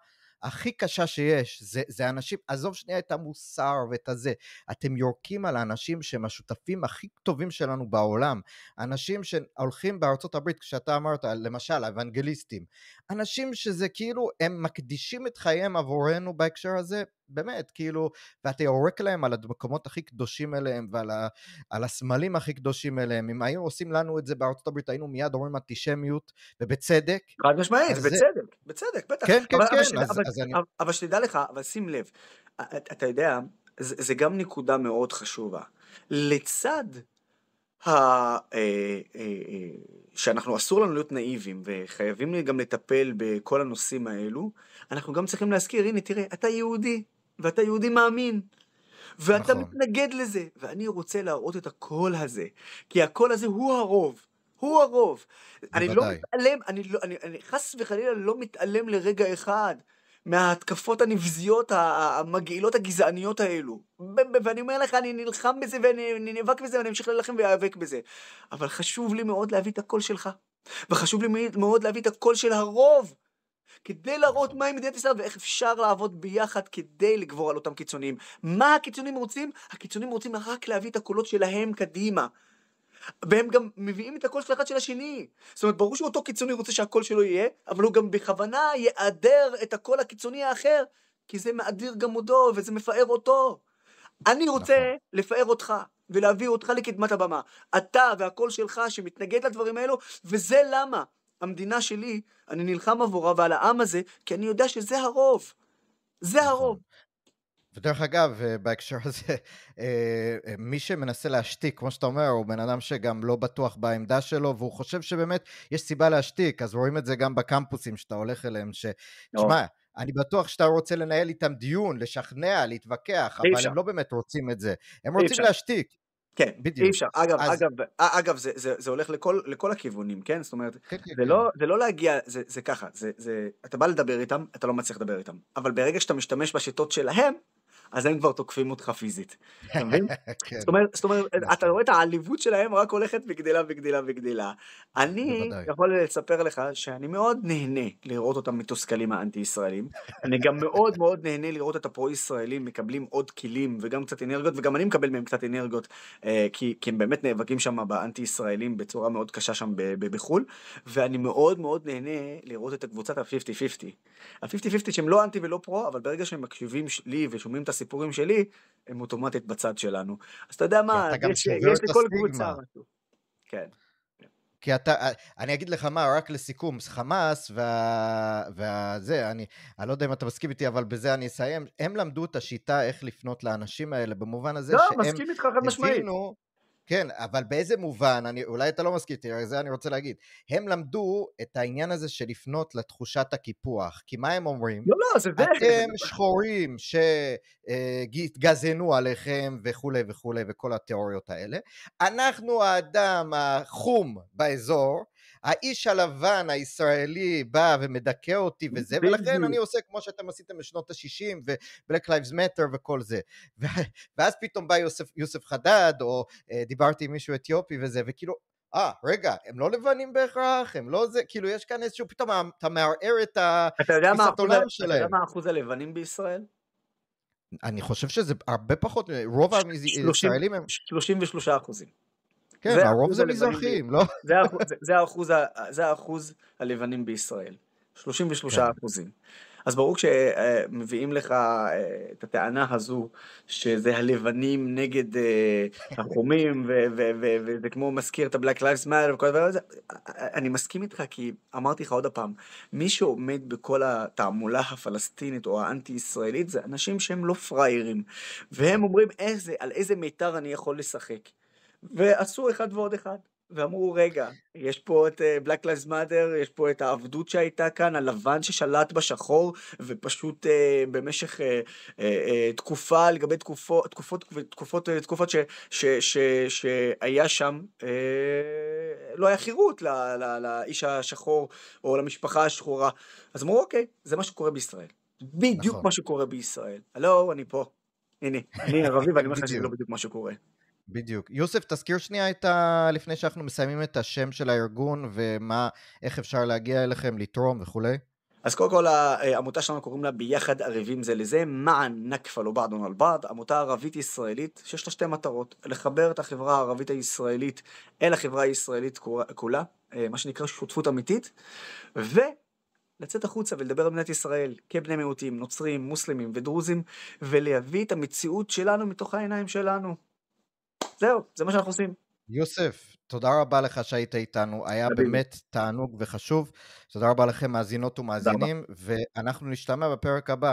הכי קשה שיש, זה, זה אנשים, עזוב שנייה את המוסר ואת הזה, אתם יורקים על האנשים שהם השותפים הכי טובים שלנו בעולם, אנשים שהולכים בארצות הברית, כשאתה אמרת, למשל, האוונגליסטים, אנשים שזה כאילו, הם מקדישים את חייהם עבורנו בהקשר הזה, באמת, כאילו, ואתה יורק להם על המקומות הכי קדושים אליהם ועל ה, על הסמלים הכי קדושים אליהם. אם היו עושים לנו את זה בארצות הברית, היינו מיד אומרים אנטישמיות, ובצדק. חד משמעית, בצדק, זה... בצדק, בטח. כן, כן, אבל, כן. אבל, שתדע, אז, אבל, אז אני... אבל שתדע לך, אבל שים לב, אה, אה, אתה יודע, זה, זה גם נקודה מאוד חשובה. לצד ה... אה, שאנחנו אסור לנו להיות נאיבים וחייבים גם לטפל בכל הנושאים האלו, אנחנו גם צריכים להזכיר, הנה תראה, אתה יהודי, ואתה יהודי מאמין. ואתה נכון. מתנגד לזה, ואני רוצה להראות את הקול הזה, כי הקול הזה הוא הרוב, הוא הרוב. בוודאי. אני לא מתעלם, אני, לא, אני, אני חס וחלילה לא מתעלם לרגע אחד מההתקפות הנבזיות, המגעילות, הגזעניות האלו. ואני אומר לך, אני נלחם בזה ואני נאבק בזה ואני אמשיך להילחם ואיאבק בזה. אבל חשוב לי מאוד להביא את הקול שלך, וחשוב לי מאוד להביא את הקול של הרוב. כדי להראות מהי מדינת ישראל ואיך אפשר לעבוד ביחד כדי לגבור על אותם קיצונים. מה הקיצונים רוצים? הקיצונים רוצים רק להביא את הקולות שלהם קדימה. והם גם מביאים את הקול של אחד של השני. זאת אומרת, ברור שאותו קיצוני רוצה שהקול שלו יהיה, אבל הוא גם בכוונה יעדר את הקול הקיצוני האחר, כי זה מאדיר גם אותו, וזה מפאר אותו. אני רוצה נכון. לפאר אותך, ולהביא אותך לקדמת הבמה. אתה והקול שלך שמתנגד לדברים האלו, וזה למה. המדינה שלי, אני נלחם עבורה ועל העם הזה, כי אני יודע שזה הרוב. זה נכון. הרוב. ודרך אגב, אה, בהקשר הזה, אה, אה, מי שמנסה להשתיק, כמו שאתה אומר, הוא בן אדם שגם לא בטוח בעמדה שלו, והוא חושב שבאמת יש סיבה להשתיק, אז רואים את זה גם בקמפוסים שאתה הולך אליהם, ש... לא. תשמע, אני בטוח שאתה רוצה לנהל איתם דיון, לשכנע, להתווכח, אבל הם לא באמת רוצים את זה. הם רוצים להשתיק. כן, בדיוק. אי אפשר. אגב, אז... אגב, אגב זה, זה, זה הולך לכל, לכל הכיוונים, כן? זאת אומרת, כן, כן זה, לא, כן. לא, זה לא להגיע, זה, זה ככה, זה, זה, אתה בא לדבר איתם, אתה לא מצליח לדבר איתם. אבל ברגע שאתה משתמש בשיטות שלהם, אז הם כבר תוקפים אותך פיזית. אתה מבין? כן. זאת אומרת, זאת אומרת נכון. אתה רואה את העליבות שלהם רק הולכת וגדלה וגדלה וגדלה. אני יכול לספר לך שאני מאוד נהנה לראות אותם מתוסכלים האנטי-ישראלים. אני גם מאוד מאוד נהנה לראות את הפרו-ישראלים מקבלים עוד כלים וגם קצת אנרגיות, וגם אני מקבל מהם קצת אנרגיות, אה, כי, כי הם באמת נאבקים שם באנטי-ישראלים בצורה מאוד קשה שם בחו"ל, ואני מאוד מאוד נהנה לראות את הקבוצת ה-50-50. ה-50-50 שהם לא אנטי ולא פרו, אבל ברגע שהם מקשיבים לי ושומעים את הסיפור, הסיפורים שלי, הם אוטומטית בצד שלנו. אז אתה יודע מה, יש, יש לכל קבוצה משהו. כן. כי אתה, אני אגיד לך מה, רק לסיכום, חמאס וה... וזה, אני, אני לא יודע אם אתה מסכים איתי, אבל בזה אני אסיים. הם למדו את השיטה איך לפנות לאנשים האלה, במובן הזה לא, שהם... לא, מסכים איתך חד משמעית. כן, אבל באיזה מובן, אני, אולי אתה לא מסכים, תראה, זה אני רוצה להגיד. הם למדו את העניין הזה של לפנות לתחושת הקיפוח, כי מה הם אומרים? לא, לא, זה זה. אתם זה שחורים שהתגזענו אה, עליכם וכולי וכולי וכל התיאוריות האלה. אנחנו האדם החום באזור, האיש הלבן הישראלי בא ומדכא אותי וזה, ולכן אני עושה כמו שאתם עשיתם בשנות ה-60, ו-Black Lives Matter וכל זה. ואז פתאום בא יוסף, יוסף חדד, או uh, דיברתי עם מישהו אתיופי וזה, וכאילו, אה, רגע, הם לא לבנים בהכרח, הם לא זה, כאילו יש כאן איזשהו, פתאום אתה מערער את התפיסת עולם שלהם. אתה יודע מה אחוז הלבנים בישראל? אני חושב שזה הרבה פחות, רוב הישראלים הם... 33 אחוזים. כן, הרוב זה מזרחים, לא? זה האחוז, זה, זה האחוז הלבנים בישראל, 33 כן. אחוזים. אז ברור שמביאים לך אה, את הטענה הזו, שזה הלבנים נגד אה, החומים, וזה כמו מזכיר את ה-Black Lives Matter וכל הדבר הזה, אני מסכים איתך, כי אמרתי לך עוד פעם, מי שעומד בכל התעמולה הפלסטינית או האנטי-ישראלית, זה אנשים שהם לא פראיירים, והם אומרים, איזה, על איזה מיתר אני יכול לשחק. ועשו אחד ועוד אחד. ואמרו, רגע, יש פה את אה, Black Lives Matter, יש פה את העבדות שהייתה כאן, הלבן ששלט בשחור, ופשוט אה, במשך אה, אה, אה תקופה לגבי תקופות, תקופות, תקופות, אה, תקופות ש, ש, ש, שהיה שם, לא היה חירות לא, לא, לאיש השחור או למשפחה השחורה. אז אמרו, אוקיי, זה מה שקורה בישראל. בדיוק נכון. מה שקורה בישראל. הלו, אני פה. הנה, אני ערבי ואני אומר לך שזה לא בדיוק מה שקורה. בדיוק. יוסף, תזכיר שנייה את ה... לפני שאנחנו מסיימים את השם של הארגון ומה, איך אפשר להגיע אליכם, לתרום וכולי. אז קודם כל העמותה אה, שלנו קוראים לה ביחד ערבים זה לזה, מען נקפה לא בעדון על בעד, עמותה ערבית ישראלית שיש לה שתי מטרות, לחבר את החברה הערבית הישראלית אל החברה הישראלית כולה, אה, מה שנקרא שותפות אמיתית, ו... לצאת החוצה ולדבר על מדינת ישראל כבני מיעוטים, נוצרים, מוסלמים ודרוזים, ולהביא את המציאות שלנו מתוך העיניים שלנו. זהו, זה מה שאנחנו עושים. יוסף, תודה רבה לך שהיית איתנו, היה מדהים. באמת תענוג וחשוב. תודה רבה לכם מאזינות ומאזינים, ואנחנו נשתמע בפרק הבא.